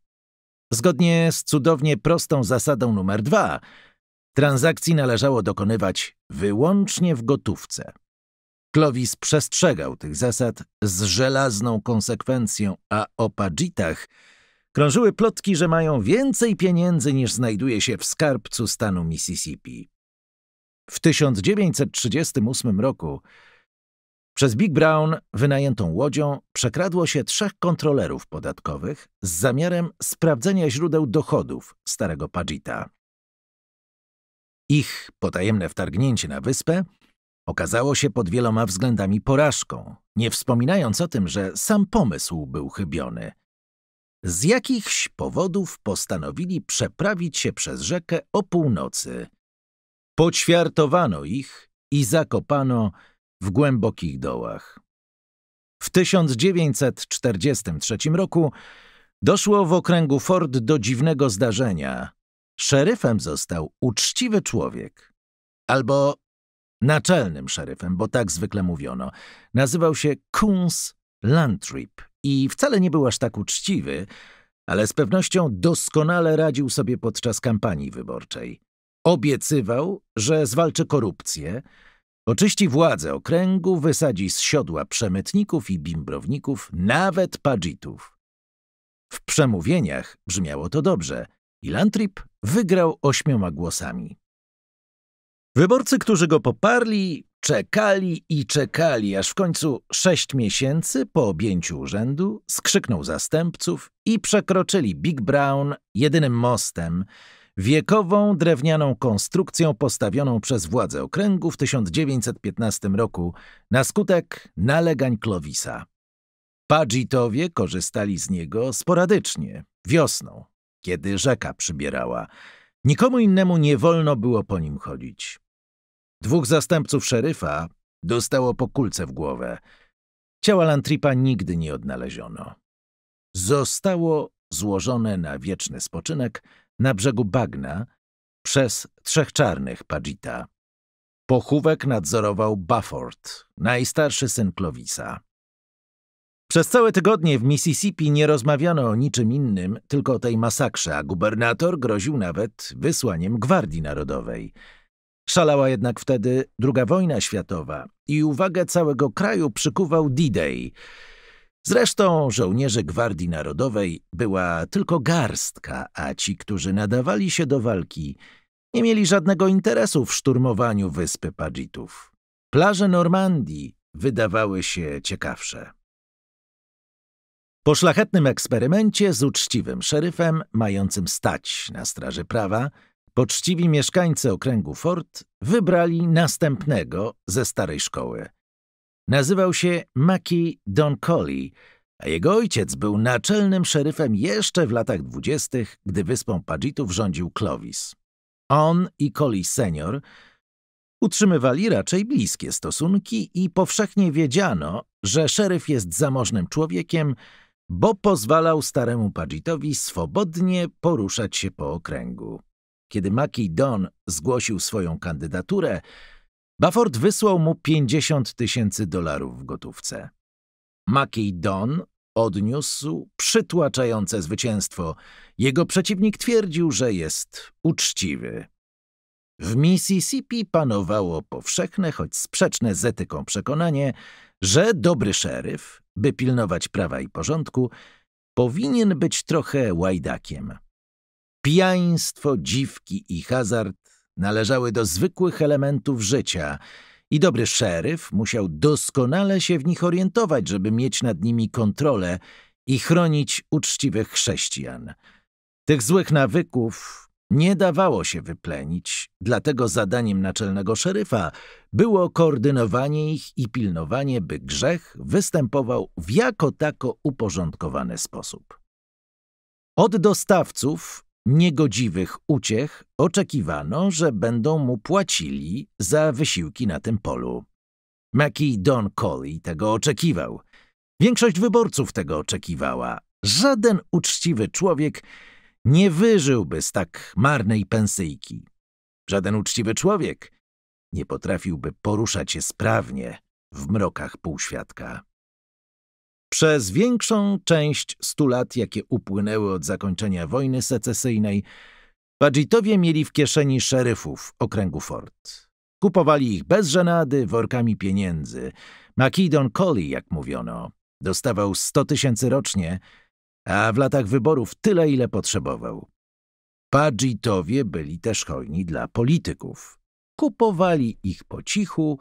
Zgodnie z cudownie prostą zasadą numer dwa, transakcji należało dokonywać wyłącznie w gotówce. Klowis przestrzegał tych zasad z żelazną konsekwencją, a o Padżitach krążyły plotki, że mają więcej pieniędzy niż znajduje się w skarbcu stanu Mississippi. W 1938 roku przez Big Brown wynajętą łodzią przekradło się trzech kontrolerów podatkowych z zamiarem sprawdzenia źródeł dochodów starego Padgita. Ich potajemne wtargnięcie na wyspę – Okazało się pod wieloma względami porażką, nie wspominając o tym, że sam pomysł był chybiony. Z jakichś powodów postanowili przeprawić się przez rzekę o północy. Poćwiartowano ich i zakopano w głębokich dołach. W 1943 roku doszło w okręgu Ford do dziwnego zdarzenia. Szeryfem został uczciwy człowiek. Albo naczelnym szeryfem, bo tak zwykle mówiono. Nazywał się Coons Landtrip i wcale nie był aż tak uczciwy, ale z pewnością doskonale radził sobie podczas kampanii wyborczej. Obiecywał, że zwalczy korupcję, oczyści władzę okręgu, wysadzi z siodła przemytników i bimbrowników, nawet padżitów. W przemówieniach brzmiało to dobrze i Landtrip wygrał ośmioma głosami. Wyborcy, którzy go poparli, czekali i czekali, aż w końcu sześć miesięcy po objęciu urzędu skrzyknął zastępców i przekroczyli Big Brown jedynym mostem, wiekową drewnianą konstrukcją postawioną przez władze okręgu w 1915 roku na skutek nalegań Clovisa. Pagitowie korzystali z niego sporadycznie, wiosną, kiedy rzeka przybierała. Nikomu innemu nie wolno było po nim chodzić. Dwóch zastępców szeryfa dostało po kulce w głowę. Ciała Lantripa nigdy nie odnaleziono. Zostało złożone na wieczny spoczynek na brzegu bagna przez trzech czarnych pajita. Pochówek nadzorował Bufford, najstarszy syn Clovisa. Przez całe tygodnie w Mississippi nie rozmawiano o niczym innym, tylko o tej masakrze, a gubernator groził nawet wysłaniem Gwardii Narodowej – Szalała jednak wtedy II wojna światowa i uwagę całego kraju przykuwał D-Day. Zresztą żołnierzy Gwardii Narodowej była tylko garstka, a ci, którzy nadawali się do walki, nie mieli żadnego interesu w szturmowaniu wyspy Padżitów. Plaże Normandii wydawały się ciekawsze. Po szlachetnym eksperymencie z uczciwym szeryfem, mającym stać na straży prawa, Poczciwi mieszkańcy okręgu Ford wybrali następnego ze starej szkoły. Nazywał się Mackie Don Colley, a jego ojciec był naczelnym szeryfem jeszcze w latach dwudziestych, gdy wyspą Padżitów rządził Clovis. On i Colley senior utrzymywali raczej bliskie stosunki i powszechnie wiedziano, że szeryf jest zamożnym człowiekiem, bo pozwalał staremu Padżitowi swobodnie poruszać się po okręgu. Kiedy Maki Don zgłosił swoją kandydaturę, Bufford wysłał mu 50 tysięcy dolarów w gotówce. Maki Don odniósł przytłaczające zwycięstwo. Jego przeciwnik twierdził, że jest uczciwy. W Mississippi panowało powszechne, choć sprzeczne z etyką przekonanie, że dobry szeryf, by pilnować prawa i porządku, powinien być trochę łajdakiem. Pijaństwo, dziwki i hazard należały do zwykłych elementów życia i dobry szeryf musiał doskonale się w nich orientować, żeby mieć nad nimi kontrolę i chronić uczciwych chrześcijan. Tych złych nawyków nie dawało się wyplenić, dlatego zadaniem naczelnego szeryfa było koordynowanie ich i pilnowanie, by grzech występował w jako tako uporządkowany sposób. Od dostawców niegodziwych uciech oczekiwano, że będą mu płacili za wysiłki na tym polu. Mackie Don Coley tego oczekiwał. Większość wyborców tego oczekiwała. Żaden uczciwy człowiek nie wyżyłby z tak marnej pensyjki. Żaden uczciwy człowiek nie potrafiłby poruszać się sprawnie w mrokach półświadka. Przez większą część stu lat, jakie upłynęły od zakończenia wojny secesyjnej, Badżitowie mieli w kieszeni szeryfów okręgu Fort. Kupowali ich bez żenady workami pieniędzy. Macedon Collie, jak mówiono, dostawał 100 tysięcy rocznie, a w latach wyborów tyle, ile potrzebował. Padżitowie byli też hojni dla polityków. Kupowali ich po cichu,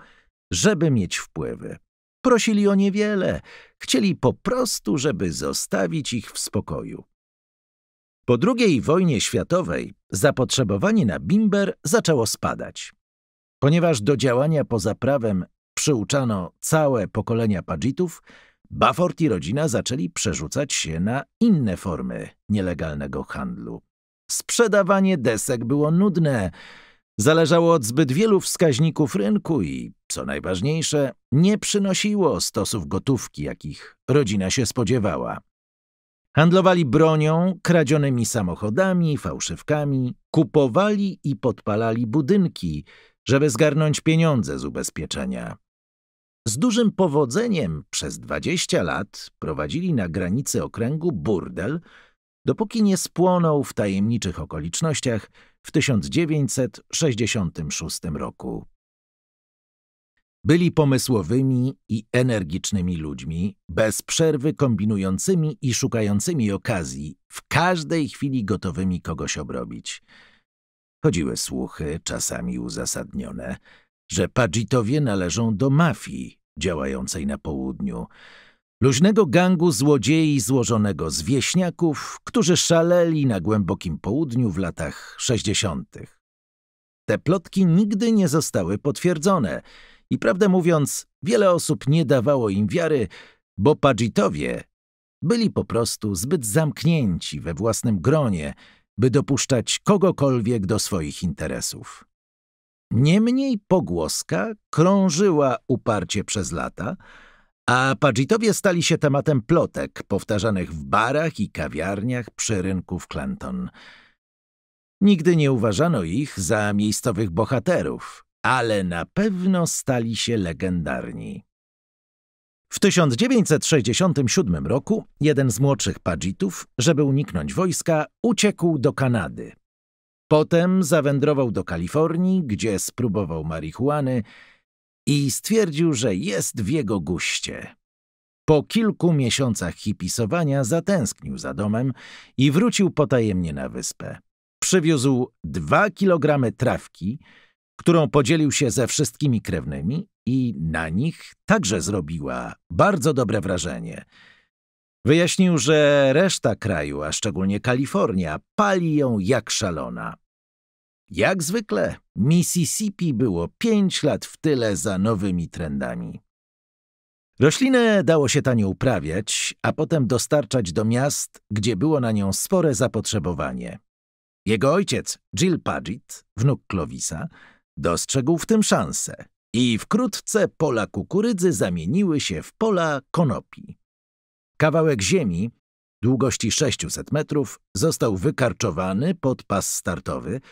żeby mieć wpływy. Prosili o niewiele, chcieli po prostu, żeby zostawić ich w spokoju. Po II wojnie światowej zapotrzebowanie na bimber zaczęło spadać. Ponieważ do działania poza prawem przyuczano całe pokolenia padżitów, Bafort i rodzina zaczęli przerzucać się na inne formy nielegalnego handlu. Sprzedawanie desek było nudne, zależało od zbyt wielu wskaźników rynku i, co najważniejsze, nie przynosiło stosów gotówki, jakich rodzina się spodziewała. Handlowali bronią, kradzionymi samochodami, fałszywkami, kupowali i podpalali budynki, żeby zgarnąć pieniądze z ubezpieczenia. Z dużym powodzeniem przez 20 lat prowadzili na granicy okręgu burdel, dopóki nie spłonął w tajemniczych okolicznościach – w 1966 roku. Byli pomysłowymi i energicznymi ludźmi, bez przerwy kombinującymi i szukającymi okazji, w każdej chwili gotowymi kogoś obrobić. Chodziły słuchy, czasami uzasadnione, że Pagitowie należą do mafii działającej na południu, Luźnego gangu złodziei złożonego z wieśniaków, którzy szaleli na głębokim południu w latach 60. Te plotki nigdy nie zostały potwierdzone i prawdę mówiąc, wiele osób nie dawało im wiary, bo Pagitowie byli po prostu zbyt zamknięci we własnym gronie, by dopuszczać kogokolwiek do swoich interesów. Niemniej pogłoska krążyła uparcie przez lata – a Pagitowie stali się tematem plotek powtarzanych w barach i kawiarniach przy rynku w Clanton. Nigdy nie uważano ich za miejscowych bohaterów, ale na pewno stali się legendarni. W 1967 roku jeden z młodszych Pagitów, żeby uniknąć wojska, uciekł do Kanady. Potem zawędrował do Kalifornii, gdzie spróbował marihuany i stwierdził, że jest w jego guście. Po kilku miesiącach hipisowania zatęsknił za domem i wrócił potajemnie na wyspę. Przywiózł dwa kilogramy trawki, którą podzielił się ze wszystkimi krewnymi i na nich także zrobiła bardzo dobre wrażenie. Wyjaśnił, że reszta kraju, a szczególnie Kalifornia, pali ją jak szalona. Jak zwykle, Mississippi było pięć lat w tyle za nowymi trendami. Roślinę dało się tanio uprawiać, a potem dostarczać do miast, gdzie było na nią spore zapotrzebowanie. Jego ojciec, Jill Paget, wnuk Clovisa, dostrzegł w tym szansę i wkrótce pola kukurydzy zamieniły się w pola konopi. Kawałek ziemi, długości 600 metrów, został wykarczowany pod pas startowy –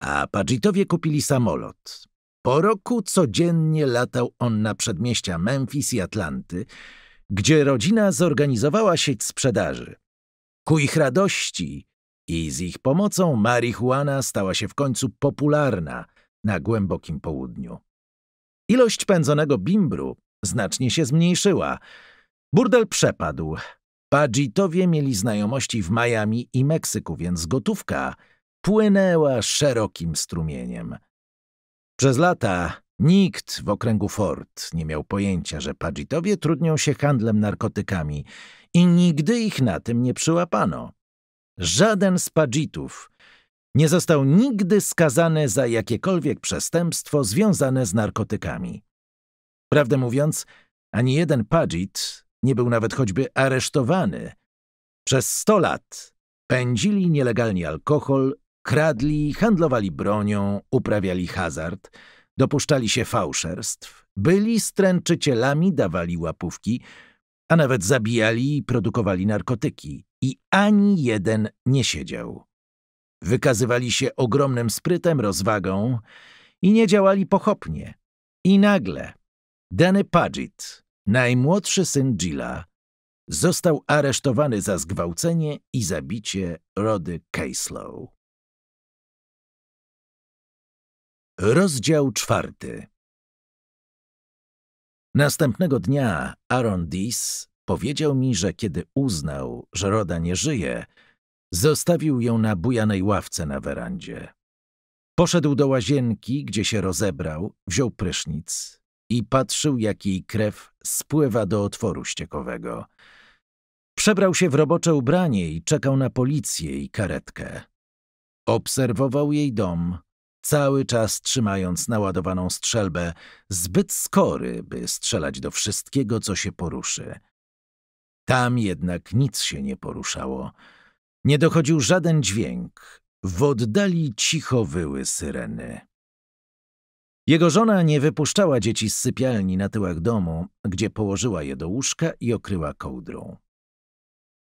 a Padżitowie kupili samolot. Po roku codziennie latał on na przedmieścia Memphis i Atlanty, gdzie rodzina zorganizowała sieć sprzedaży. Ku ich radości i z ich pomocą marihuana stała się w końcu popularna na głębokim południu. Ilość pędzonego bimbru znacznie się zmniejszyła. Burdel przepadł. Padżitowie mieli znajomości w Miami i Meksyku, więc gotówka – płynęła szerokim strumieniem. Przez lata nikt w okręgu Ford nie miał pojęcia, że Pagitowie trudnią się handlem narkotykami i nigdy ich na tym nie przyłapano. Żaden z Pagitów nie został nigdy skazany za jakiekolwiek przestępstwo związane z narkotykami. Prawdę mówiąc, ani jeden Pagit nie był nawet choćby aresztowany. Przez sto lat pędzili nielegalnie alkohol Kradli, handlowali bronią, uprawiali hazard, dopuszczali się fałszerstw, byli stręczycielami, dawali łapówki, a nawet zabijali i produkowali narkotyki. I ani jeden nie siedział. Wykazywali się ogromnym sprytem, rozwagą i nie działali pochopnie. I nagle Danny Paget, najmłodszy syn Gilla, został aresztowany za zgwałcenie i zabicie Rody Caslow. Rozdział czwarty. Następnego dnia Aaron Dis powiedział mi, że kiedy uznał, że Roda nie żyje, zostawił ją na bujanej ławce na werandzie. Poszedł do łazienki, gdzie się rozebrał, wziął prysznic i patrzył, jak jej krew spływa do otworu ściekowego. Przebrał się w robocze ubranie i czekał na policję i karetkę. Obserwował jej dom, cały czas trzymając naładowaną strzelbę, zbyt skory, by strzelać do wszystkiego, co się poruszy. Tam jednak nic się nie poruszało. Nie dochodził żaden dźwięk. W oddali cicho wyły syreny. Jego żona nie wypuszczała dzieci z sypialni na tyłach domu, gdzie położyła je do łóżka i okryła kołdrą.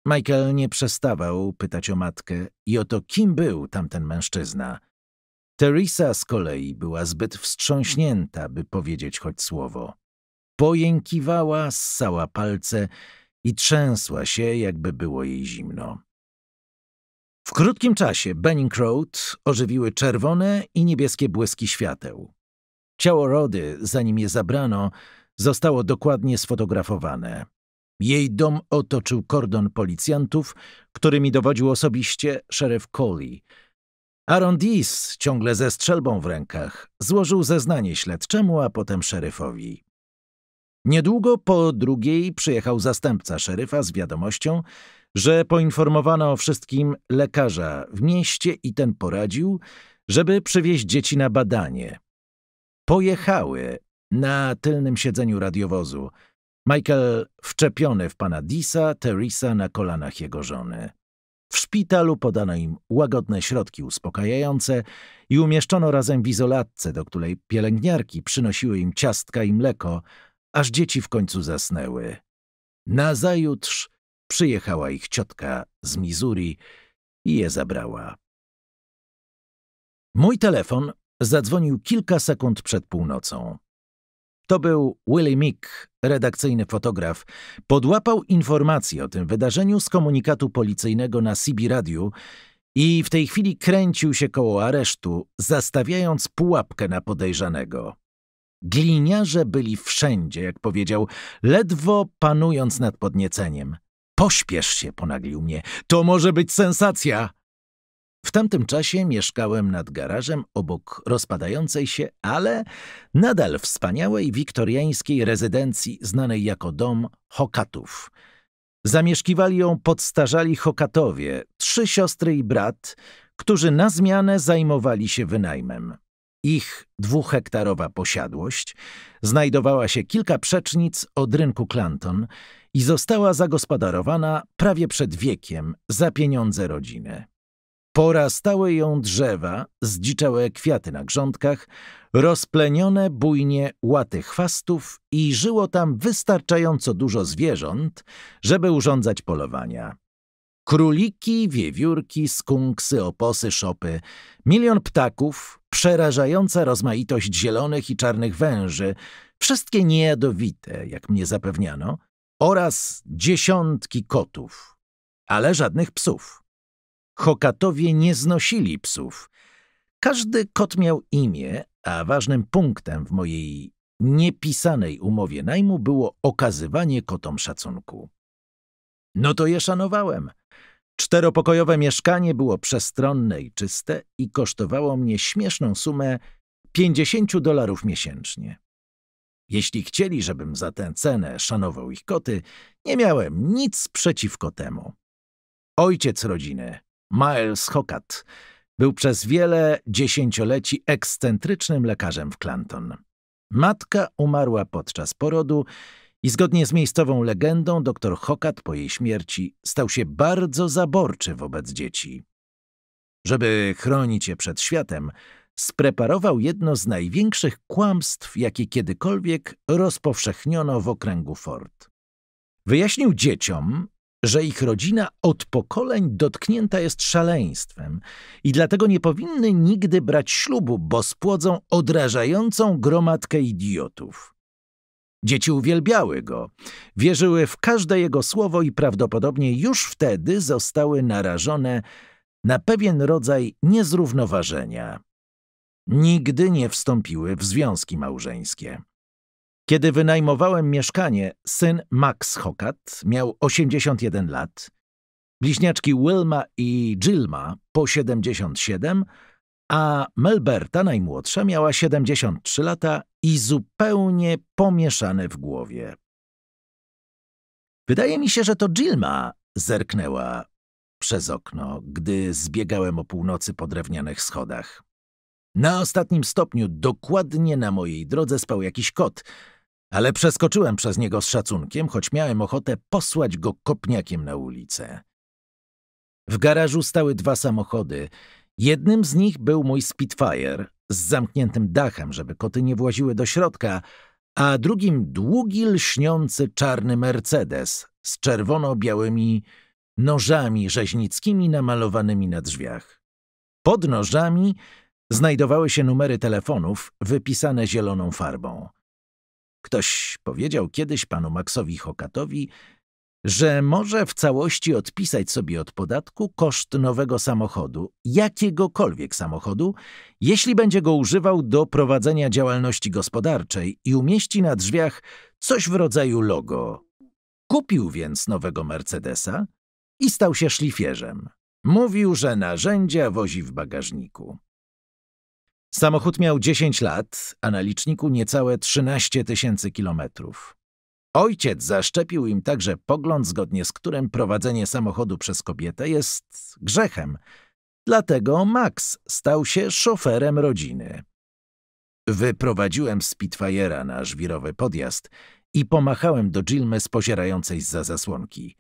Michael nie przestawał pytać o matkę i o to, kim był tamten mężczyzna – Teresa z kolei była zbyt wstrząśnięta, by powiedzieć choć słowo. Pojękiwała, ssała palce i trzęsła się, jakby było jej zimno. W krótkim czasie Benning Road ożywiły czerwone i niebieskie błyski świateł. Ciało Rody, zanim je zabrano, zostało dokładnie sfotografowane. Jej dom otoczył kordon policjantów, którymi dowodził osobiście szeryf Coley – Aaron Dees, ciągle ze strzelbą w rękach, złożył zeznanie śledczemu, a potem szeryfowi. Niedługo po drugiej przyjechał zastępca szeryfa z wiadomością, że poinformowano o wszystkim lekarza w mieście i ten poradził, żeby przywieźć dzieci na badanie. Pojechały na tylnym siedzeniu radiowozu. Michael wczepiony w pana Disa, Teresa na kolanach jego żony. W szpitalu podano im łagodne środki uspokajające i umieszczono razem w izolatce, do której pielęgniarki przynosiły im ciastka i mleko, aż dzieci w końcu zasnęły. Nazajutrz przyjechała ich ciotka z Missouri i je zabrała. Mój telefon zadzwonił kilka sekund przed północą. To był Willie Mick, redakcyjny fotograf. Podłapał informacje o tym wydarzeniu z komunikatu policyjnego na CB Radio i w tej chwili kręcił się koło aresztu, zastawiając pułapkę na podejrzanego. Gliniarze byli wszędzie, jak powiedział, ledwo panując nad podnieceniem. Pośpiesz się, ponaglił mnie. To może być sensacja! W tamtym czasie mieszkałem nad garażem obok rozpadającej się, ale nadal wspaniałej wiktoriańskiej rezydencji znanej jako dom Hokatów. Zamieszkiwali ją podstarzali Hokatowie, trzy siostry i brat, którzy na zmianę zajmowali się wynajmem. Ich dwuhektarowa posiadłość znajdowała się kilka przecznic od rynku Clanton i została zagospodarowana prawie przed wiekiem za pieniądze rodziny. Porastały ją drzewa, zdziczałe kwiaty na grządkach, rozplenione bujnie łaty chwastów i żyło tam wystarczająco dużo zwierząt, żeby urządzać polowania. Króliki, wiewiórki, skunksy, oposy, szopy, milion ptaków, przerażająca rozmaitość zielonych i czarnych węży, wszystkie niejadowite, jak mnie zapewniano, oraz dziesiątki kotów, ale żadnych psów. Hokatowie nie znosili psów. Każdy kot miał imię, a ważnym punktem w mojej niepisanej umowie najmu było okazywanie kotom szacunku. No to je szanowałem. Czteropokojowe mieszkanie było przestronne i czyste i kosztowało mnie śmieszną sumę 50 dolarów miesięcznie. Jeśli chcieli, żebym za tę cenę szanował ich koty, nie miałem nic przeciwko temu. Ojciec rodziny, Miles Hockat, był przez wiele dziesięcioleci ekscentrycznym lekarzem w Clanton. Matka umarła podczas porodu i zgodnie z miejscową legendą dr Hockat po jej śmierci stał się bardzo zaborczy wobec dzieci. Żeby chronić je przed światem, spreparował jedno z największych kłamstw, jakie kiedykolwiek rozpowszechniono w okręgu Ford. Wyjaśnił dzieciom, że ich rodzina od pokoleń dotknięta jest szaleństwem i dlatego nie powinny nigdy brać ślubu, bo spłodzą odrażającą gromadkę idiotów. Dzieci uwielbiały go, wierzyły w każde jego słowo i prawdopodobnie już wtedy zostały narażone na pewien rodzaj niezrównoważenia. Nigdy nie wstąpiły w związki małżeńskie. Kiedy wynajmowałem mieszkanie, syn Max Hokat miał 81 lat, bliźniaczki Wilma i Jilma po 77, a Melberta najmłodsza miała 73 lata i zupełnie pomieszane w głowie. Wydaje mi się, że to Jilma zerknęła przez okno, gdy zbiegałem o północy po drewnianych schodach. Na ostatnim stopniu, dokładnie na mojej drodze, spał jakiś kot – ale przeskoczyłem przez niego z szacunkiem, choć miałem ochotę posłać go kopniakiem na ulicę. W garażu stały dwa samochody. Jednym z nich był mój Spitfire z zamkniętym dachem, żeby koty nie właziły do środka, a drugim długi, lśniący czarny Mercedes z czerwono-białymi nożami rzeźnickimi namalowanymi na drzwiach. Pod nożami znajdowały się numery telefonów wypisane zieloną farbą. Ktoś powiedział kiedyś panu Maxowi Hokatowi, że może w całości odpisać sobie od podatku koszt nowego samochodu, jakiegokolwiek samochodu, jeśli będzie go używał do prowadzenia działalności gospodarczej i umieści na drzwiach coś w rodzaju logo. Kupił więc nowego Mercedesa i stał się szlifierzem. Mówił, że narzędzia wozi w bagażniku. Samochód miał 10 lat, a na liczniku niecałe 13 tysięcy kilometrów. Ojciec zaszczepił im także pogląd, zgodnie z którym prowadzenie samochodu przez kobietę jest grzechem. Dlatego Max stał się szoferem rodziny. Wyprowadziłem Spitfire'a na żwirowy podjazd i pomachałem do Jilmy spozierającej za zasłonki.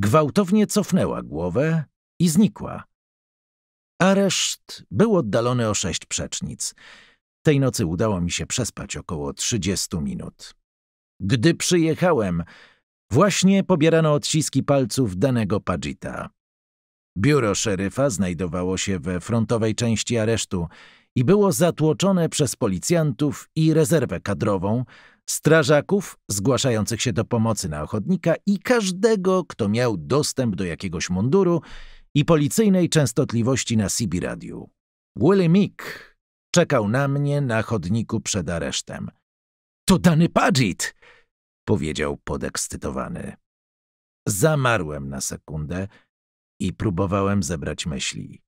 Gwałtownie cofnęła głowę i znikła. Areszt był oddalony o sześć przecznic. Tej nocy udało mi się przespać około trzydziestu minut. Gdy przyjechałem, właśnie pobierano odciski palców danego Pagita. Biuro szeryfa znajdowało się we frontowej części aresztu i było zatłoczone przez policjantów i rezerwę kadrową, strażaków zgłaszających się do pomocy na ochotnika i każdego, kto miał dostęp do jakiegoś munduru i policyjnej częstotliwości na CB Radiu. Willy Mick czekał na mnie na chodniku przed aresztem. To dany Padgett! powiedział podekscytowany. Zamarłem na sekundę i próbowałem zebrać myśli.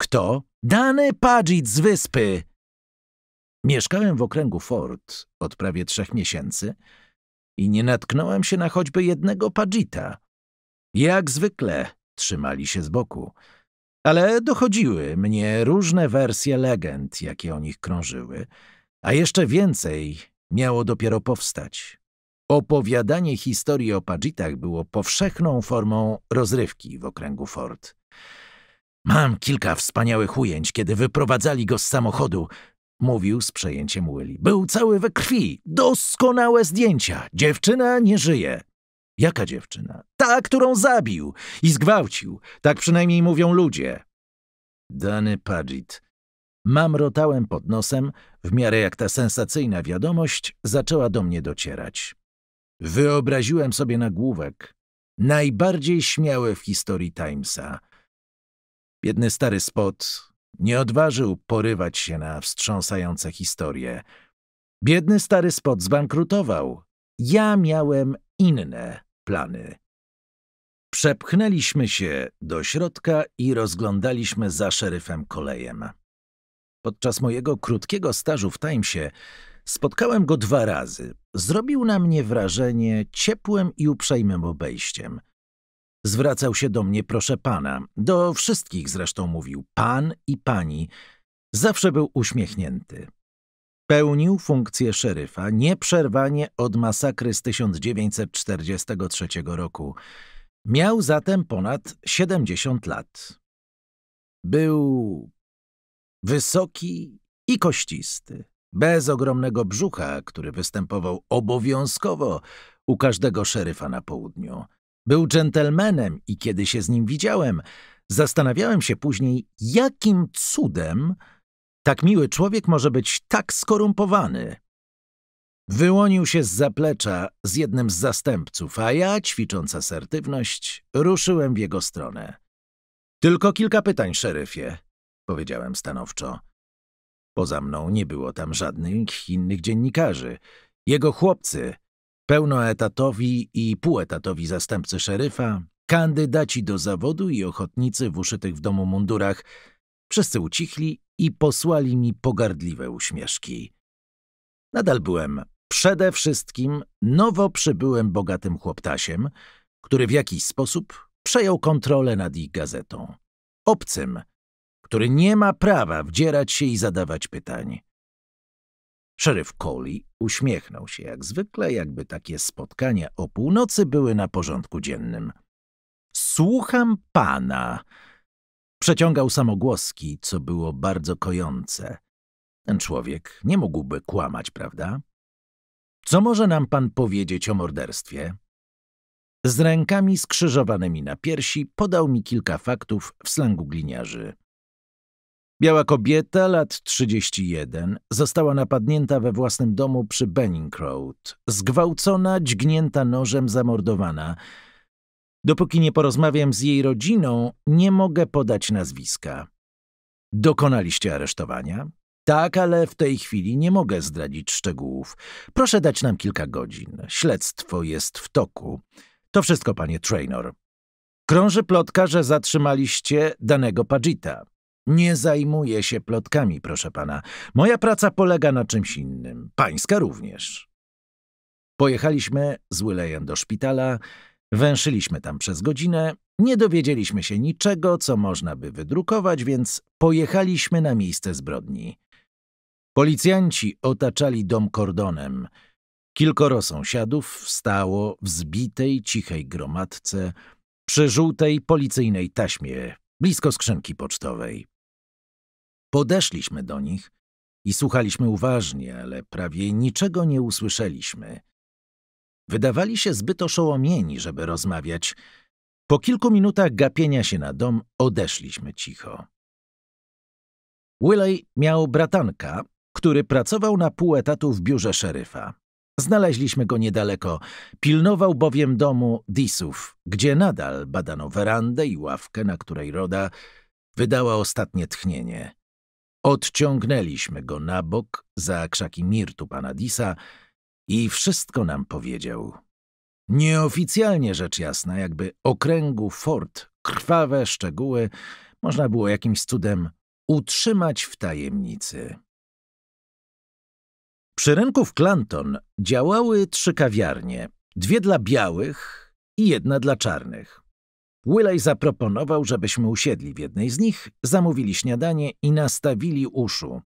Kto? Dany Padgett z wyspy! Mieszkałem w okręgu Ford od prawie trzech miesięcy i nie natknąłem się na choćby jednego Padgita. Jak zwykle trzymali się z boku. Ale dochodziły mnie różne wersje legend, jakie o nich krążyły, a jeszcze więcej miało dopiero powstać. Opowiadanie historii o Padżitach było powszechną formą rozrywki w okręgu Ford. Mam kilka wspaniałych ujęć, kiedy wyprowadzali go z samochodu, mówił z przejęciem Willy. Był cały we krwi, doskonałe zdjęcia, dziewczyna nie żyje. Jaka dziewczyna? Ta, którą zabił i zgwałcił. Tak przynajmniej mówią ludzie. Dany Padgett. Mamrotałem pod nosem, w miarę jak ta sensacyjna wiadomość zaczęła do mnie docierać. Wyobraziłem sobie nagłówek. Najbardziej śmiały w historii Timesa. Biedny stary spot nie odważył porywać się na wstrząsające historie. Biedny stary spot zbankrutował. Ja miałem inne plany. Przepchnęliśmy się do środka i rozglądaliśmy za szeryfem kolejem. Podczas mojego krótkiego stażu w Timesie spotkałem go dwa razy. Zrobił na mnie wrażenie ciepłym i uprzejmym obejściem. Zwracał się do mnie, proszę pana, do wszystkich zresztą mówił, pan i pani. Zawsze był uśmiechnięty. Pełnił funkcję szeryfa nieprzerwanie od masakry z 1943 roku. Miał zatem ponad 70 lat. Był wysoki i kościsty, bez ogromnego brzucha, który występował obowiązkowo u każdego szeryfa na południu. Był dżentelmenem i kiedy się z nim widziałem, zastanawiałem się później, jakim cudem tak miły człowiek może być tak skorumpowany. Wyłonił się z zaplecza z jednym z zastępców, a ja, ćwicząc asertywność, ruszyłem w jego stronę. Tylko kilka pytań, szeryfie, powiedziałem stanowczo. Poza mną nie było tam żadnych innych dziennikarzy. Jego chłopcy, pełnoetatowi i półetatowi zastępcy szeryfa, kandydaci do zawodu i ochotnicy w uszytych w domu mundurach – Wszyscy ucichli i posłali mi pogardliwe uśmieszki. Nadal byłem przede wszystkim nowo przybyłym bogatym chłoptasiem, który w jakiś sposób przejął kontrolę nad ich gazetą. Obcym, który nie ma prawa wdzierać się i zadawać pytań. Szeryf Coley uśmiechnął się jak zwykle, jakby takie spotkania o północy były na porządku dziennym. Słucham pana, Przeciągał samogłoski, co było bardzo kojące. Ten człowiek nie mógłby kłamać, prawda? Co może nam pan powiedzieć o morderstwie? Z rękami skrzyżowanymi na piersi podał mi kilka faktów w slangu gliniarzy. Biała kobieta, lat 31, została napadnięta we własnym domu przy Benning Road, zgwałcona, dźgnięta nożem, zamordowana – Dopóki nie porozmawiam z jej rodziną, nie mogę podać nazwiska. Dokonaliście aresztowania? Tak, ale w tej chwili nie mogę zdradzić szczegółów. Proszę dać nam kilka godzin. Śledztwo jest w toku. To wszystko, panie Trainer. Krąży plotka, że zatrzymaliście danego Pagita. Nie zajmuję się plotkami, proszę pana. Moja praca polega na czymś innym. Pańska również. Pojechaliśmy z Wylejem do szpitala Węszyliśmy tam przez godzinę, nie dowiedzieliśmy się niczego, co można by wydrukować, więc pojechaliśmy na miejsce zbrodni. Policjanci otaczali dom kordonem. Kilkoro sąsiadów stało w zbitej, cichej gromadce przy żółtej policyjnej taśmie, blisko skrzynki pocztowej. Podeszliśmy do nich i słuchaliśmy uważnie, ale prawie niczego nie usłyszeliśmy – Wydawali się zbyt oszołomieni, żeby rozmawiać. Po kilku minutach gapienia się na dom odeszliśmy cicho. Willey miał bratanka, który pracował na pół etatu w biurze szeryfa. Znaleźliśmy go niedaleko, pilnował bowiem domu Disów, gdzie nadal badano werandę i ławkę, na której Roda wydała ostatnie tchnienie. Odciągnęliśmy go na bok za krzaki mirtu pana Disa, i wszystko nam powiedział. Nieoficjalnie rzecz jasna, jakby okręgu Ford krwawe szczegóły można było jakimś cudem utrzymać w tajemnicy. Przy rynku w Clanton działały trzy kawiarnie, dwie dla białych i jedna dla czarnych. Willej zaproponował, żebyśmy usiedli w jednej z nich, zamówili śniadanie i nastawili uszu,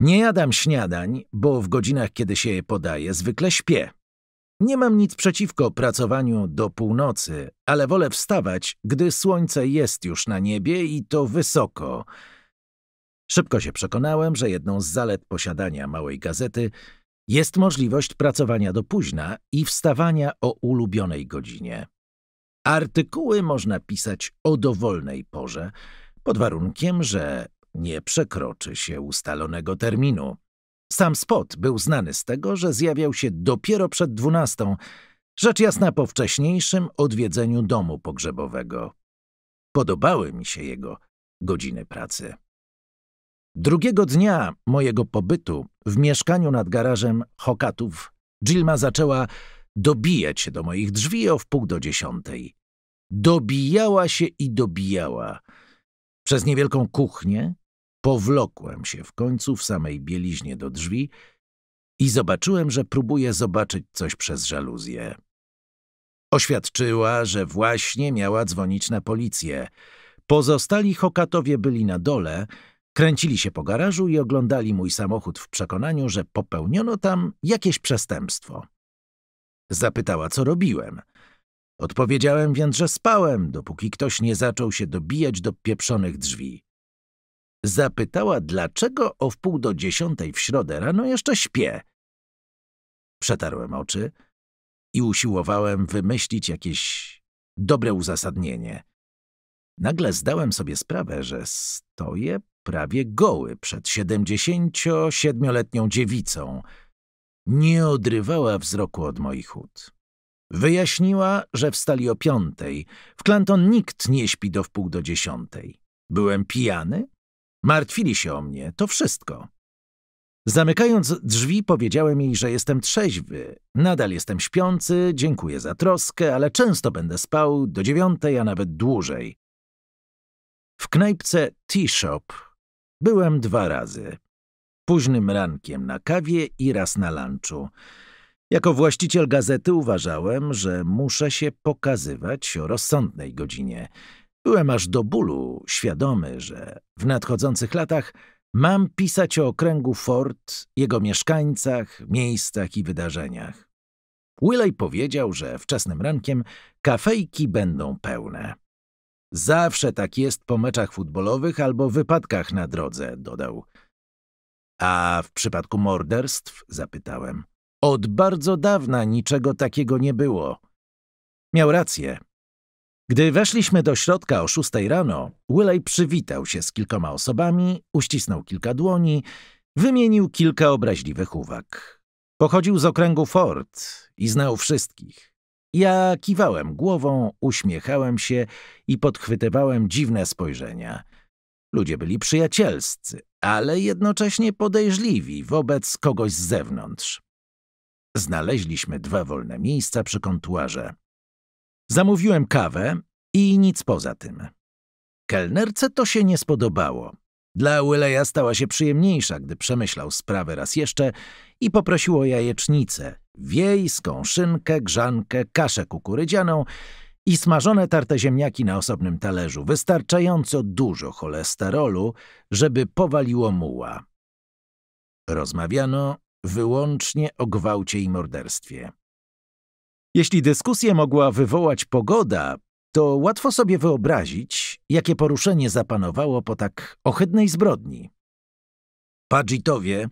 nie jadam śniadań, bo w godzinach, kiedy się je podaje, zwykle śpię. Nie mam nic przeciwko pracowaniu do północy, ale wolę wstawać, gdy słońce jest już na niebie i to wysoko. Szybko się przekonałem, że jedną z zalet posiadania małej gazety jest możliwość pracowania do późna i wstawania o ulubionej godzinie. Artykuły można pisać o dowolnej porze, pod warunkiem, że nie przekroczy się ustalonego terminu. Sam spot był znany z tego, że zjawiał się dopiero przed dwunastą, rzecz jasna po wcześniejszym odwiedzeniu domu pogrzebowego. Podobały mi się jego godziny pracy. Drugiego dnia mojego pobytu w mieszkaniu nad garażem Hokatów Jilma zaczęła dobijać się do moich drzwi o wpół do dziesiątej. Dobijała się i dobijała. Przez niewielką kuchnię, Powlokłem się w końcu w samej bieliźnie do drzwi i zobaczyłem, że próbuje zobaczyć coś przez żaluzję. Oświadczyła, że właśnie miała dzwonić na policję. Pozostali hokatowie byli na dole, kręcili się po garażu i oglądali mój samochód w przekonaniu, że popełniono tam jakieś przestępstwo. Zapytała, co robiłem. Odpowiedziałem więc, że spałem, dopóki ktoś nie zaczął się dobijać do pieprzonych drzwi. Zapytała, dlaczego o wpół do dziesiątej w środę rano jeszcze śpię. Przetarłem oczy i usiłowałem wymyślić jakieś dobre uzasadnienie. Nagle zdałem sobie sprawę, że stoję prawie goły przed siedemdziesięciosiedmioletnią dziewicą. Nie odrywała wzroku od moich ud. Wyjaśniła, że wstali o piątej. W Klanton nikt nie śpi do wpół do dziesiątej. Byłem pijany? Martwili się o mnie, to wszystko. Zamykając drzwi, powiedziałem jej, że jestem trzeźwy. Nadal jestem śpiący, dziękuję za troskę, ale często będę spał do dziewiątej, a nawet dłużej. W knajpce T Shop byłem dwa razy. Późnym rankiem na kawie i raz na lunchu. Jako właściciel gazety uważałem, że muszę się pokazywać o rozsądnej godzinie – Byłem aż do bólu świadomy, że w nadchodzących latach mam pisać o okręgu Ford, jego mieszkańcach, miejscach i wydarzeniach. Willey powiedział, że wczesnym rankiem kafejki będą pełne. Zawsze tak jest po meczach futbolowych albo wypadkach na drodze, dodał. A w przypadku morderstw? zapytałem. Od bardzo dawna niczego takiego nie było. Miał rację. Gdy weszliśmy do środka o szóstej rano, Willey przywitał się z kilkoma osobami, uścisnął kilka dłoni, wymienił kilka obraźliwych uwag. Pochodził z okręgu Ford i znał wszystkich. Ja kiwałem głową, uśmiechałem się i podchwytywałem dziwne spojrzenia. Ludzie byli przyjacielscy, ale jednocześnie podejrzliwi wobec kogoś z zewnątrz. Znaleźliśmy dwa wolne miejsca przy kontuarze, Zamówiłem kawę i nic poza tym. Kelnerce to się nie spodobało. Dla Wilea stała się przyjemniejsza, gdy przemyślał sprawę raz jeszcze i poprosił o jajecznicę, wiejską szynkę, grzankę, kaszę kukurydzianą i smażone tarte ziemniaki na osobnym talerzu, wystarczająco dużo cholesterolu, żeby powaliło muła. Rozmawiano wyłącznie o gwałcie i morderstwie. Jeśli dyskusję mogła wywołać pogoda, to łatwo sobie wyobrazić, jakie poruszenie zapanowało po tak ohydnej zbrodni. Pagitowie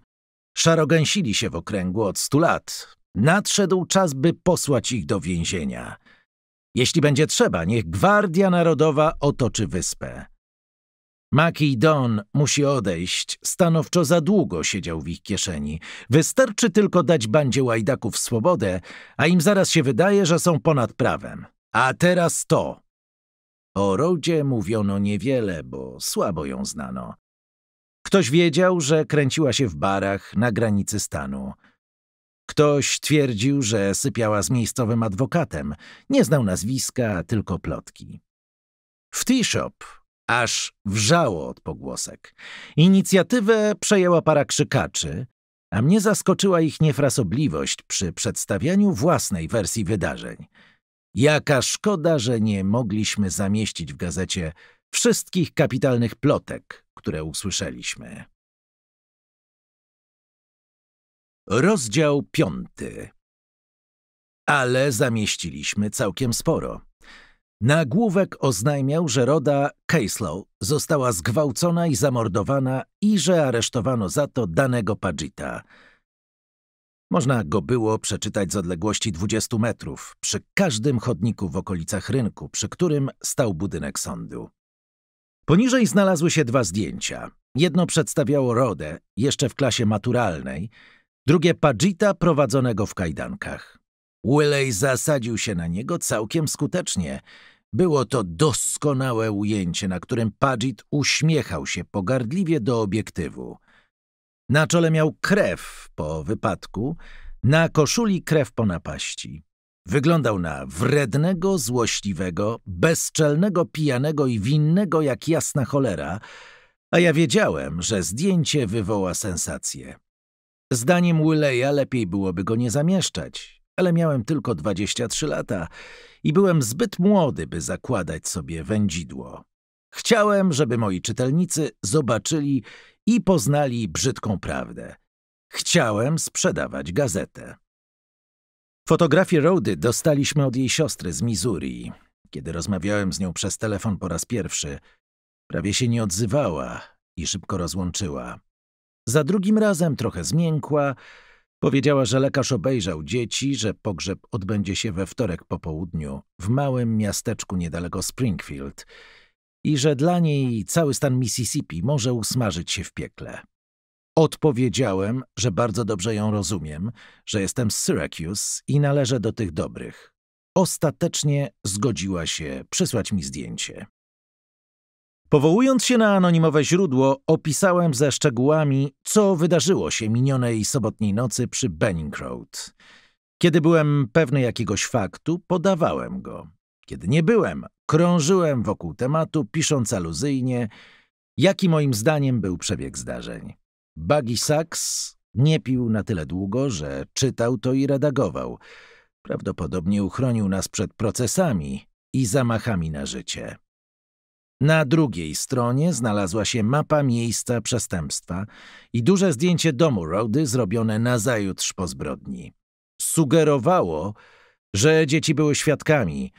szarogęsili się w okręgu od stu lat. Nadszedł czas, by posłać ich do więzienia. Jeśli będzie trzeba, niech Gwardia Narodowa otoczy wyspę. Maki Don musi odejść. Stanowczo za długo siedział w ich kieszeni. Wystarczy tylko dać bandzie łajdaków swobodę, a im zaraz się wydaje, że są ponad prawem. A teraz to. O Rodzie mówiono niewiele, bo słabo ją znano. Ktoś wiedział, że kręciła się w barach na granicy stanu. Ktoś twierdził, że sypiała z miejscowym adwokatem. Nie znał nazwiska, tylko plotki. W T-Shop aż wrzało od pogłosek. Inicjatywę przejęła para krzykaczy, a mnie zaskoczyła ich niefrasobliwość przy przedstawianiu własnej wersji wydarzeń. Jaka szkoda, że nie mogliśmy zamieścić w gazecie wszystkich kapitalnych plotek, które usłyszeliśmy. Rozdział piąty. Ale zamieściliśmy całkiem sporo. Nagłówek oznajmiał, że roda Caselow została zgwałcona i zamordowana i że aresztowano za to danego Pagita. Można go było przeczytać z odległości 20 metrów, przy każdym chodniku w okolicach rynku, przy którym stał budynek sądu. Poniżej znalazły się dwa zdjęcia. Jedno przedstawiało Rodę, jeszcze w klasie maturalnej, drugie Pagita prowadzonego w kajdankach. Willey zasadził się na niego całkiem skutecznie. Było to doskonałe ujęcie, na którym Padgett uśmiechał się pogardliwie do obiektywu. Na czole miał krew po wypadku, na koszuli krew po napaści. Wyglądał na wrednego, złośliwego, bezczelnego, pijanego i winnego jak jasna cholera, a ja wiedziałem, że zdjęcie wywoła sensację. Zdaniem Willeya lepiej byłoby go nie zamieszczać, ale miałem tylko 23 lata i byłem zbyt młody, by zakładać sobie wędzidło. Chciałem, żeby moi czytelnicy zobaczyli i poznali brzydką prawdę. Chciałem sprzedawać gazetę. Fotografię Rody dostaliśmy od jej siostry z Missouri. Kiedy rozmawiałem z nią przez telefon po raz pierwszy, prawie się nie odzywała i szybko rozłączyła. Za drugim razem trochę zmiękła, Powiedziała, że lekarz obejrzał dzieci, że pogrzeb odbędzie się we wtorek po południu w małym miasteczku niedaleko Springfield i że dla niej cały stan Mississippi może usmażyć się w piekle. Odpowiedziałem, że bardzo dobrze ją rozumiem, że jestem z Syracuse i należę do tych dobrych. Ostatecznie zgodziła się przysłać mi zdjęcie. Powołując się na anonimowe źródło, opisałem ze szczegółami, co wydarzyło się minionej sobotniej nocy przy Benning Road. Kiedy byłem pewny jakiegoś faktu, podawałem go. Kiedy nie byłem, krążyłem wokół tematu, pisząc aluzyjnie, jaki moim zdaniem był przebieg zdarzeń. Buggy Sachs nie pił na tyle długo, że czytał to i redagował. Prawdopodobnie uchronił nas przed procesami i zamachami na życie. Na drugiej stronie znalazła się mapa miejsca przestępstwa i duże zdjęcie domu Rody zrobione zajutrz po zbrodni. Sugerowało, że dzieci były świadkami.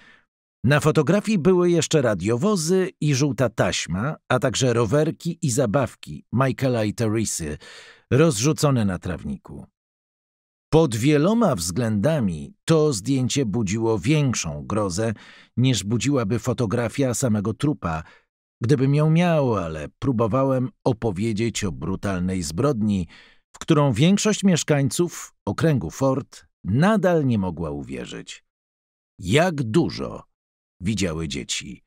Na fotografii były jeszcze radiowozy i żółta taśma, a także rowerki i zabawki Michaela i Teresy rozrzucone na trawniku. Pod wieloma względami to zdjęcie budziło większą grozę niż budziłaby fotografia samego trupa, gdybym ją miał, ale próbowałem opowiedzieć o brutalnej zbrodni, w którą większość mieszkańców okręgu Ford nadal nie mogła uwierzyć. Jak dużo widziały dzieci?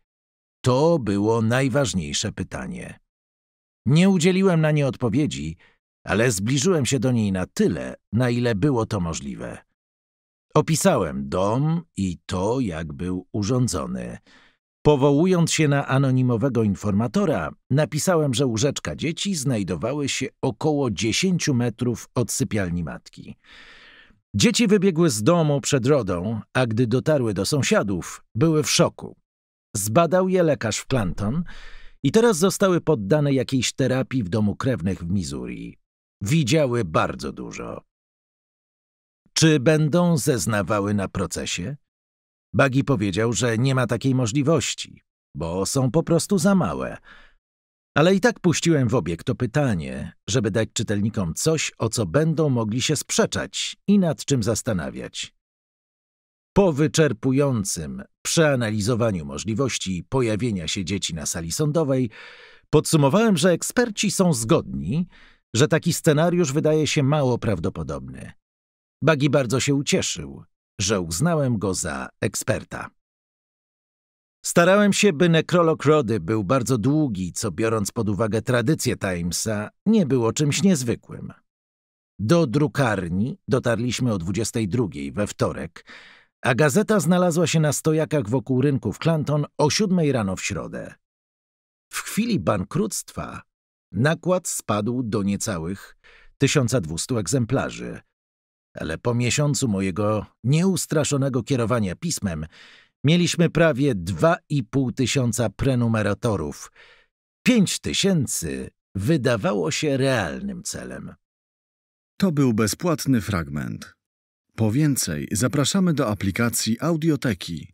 To było najważniejsze pytanie. Nie udzieliłem na nie odpowiedzi – ale zbliżyłem się do niej na tyle, na ile było to możliwe. Opisałem dom i to, jak był urządzony. Powołując się na anonimowego informatora, napisałem, że łóżeczka dzieci znajdowały się około 10 metrów od sypialni matki. Dzieci wybiegły z domu przed rodą, a gdy dotarły do sąsiadów, były w szoku. Zbadał je lekarz w Clanton i teraz zostały poddane jakiejś terapii w domu krewnych w Missouri widziały bardzo dużo. Czy będą zeznawały na procesie? Bagi powiedział, że nie ma takiej możliwości, bo są po prostu za małe. Ale i tak puściłem w obieg to pytanie, żeby dać czytelnikom coś, o co będą mogli się sprzeczać i nad czym zastanawiać. Po wyczerpującym przeanalizowaniu możliwości pojawienia się dzieci na sali sądowej, podsumowałem, że eksperci są zgodni, że taki scenariusz wydaje się mało prawdopodobny. Bagi bardzo się ucieszył, że uznałem go za eksperta. Starałem się, by nekrolog Rody był bardzo długi, co biorąc pod uwagę tradycję Timesa, nie było czymś niezwykłym. Do drukarni dotarliśmy o 22 we wtorek, a gazeta znalazła się na stojakach wokół rynku w Clanton o 7 rano w środę. W chwili bankructwa Nakład spadł do niecałych 1200 egzemplarzy, ale po miesiącu mojego nieustraszonego kierowania pismem mieliśmy prawie 2,5 tysiąca prenumeratorów. 5 tysięcy wydawało się realnym celem. To był bezpłatny fragment. Po więcej zapraszamy do aplikacji Audioteki.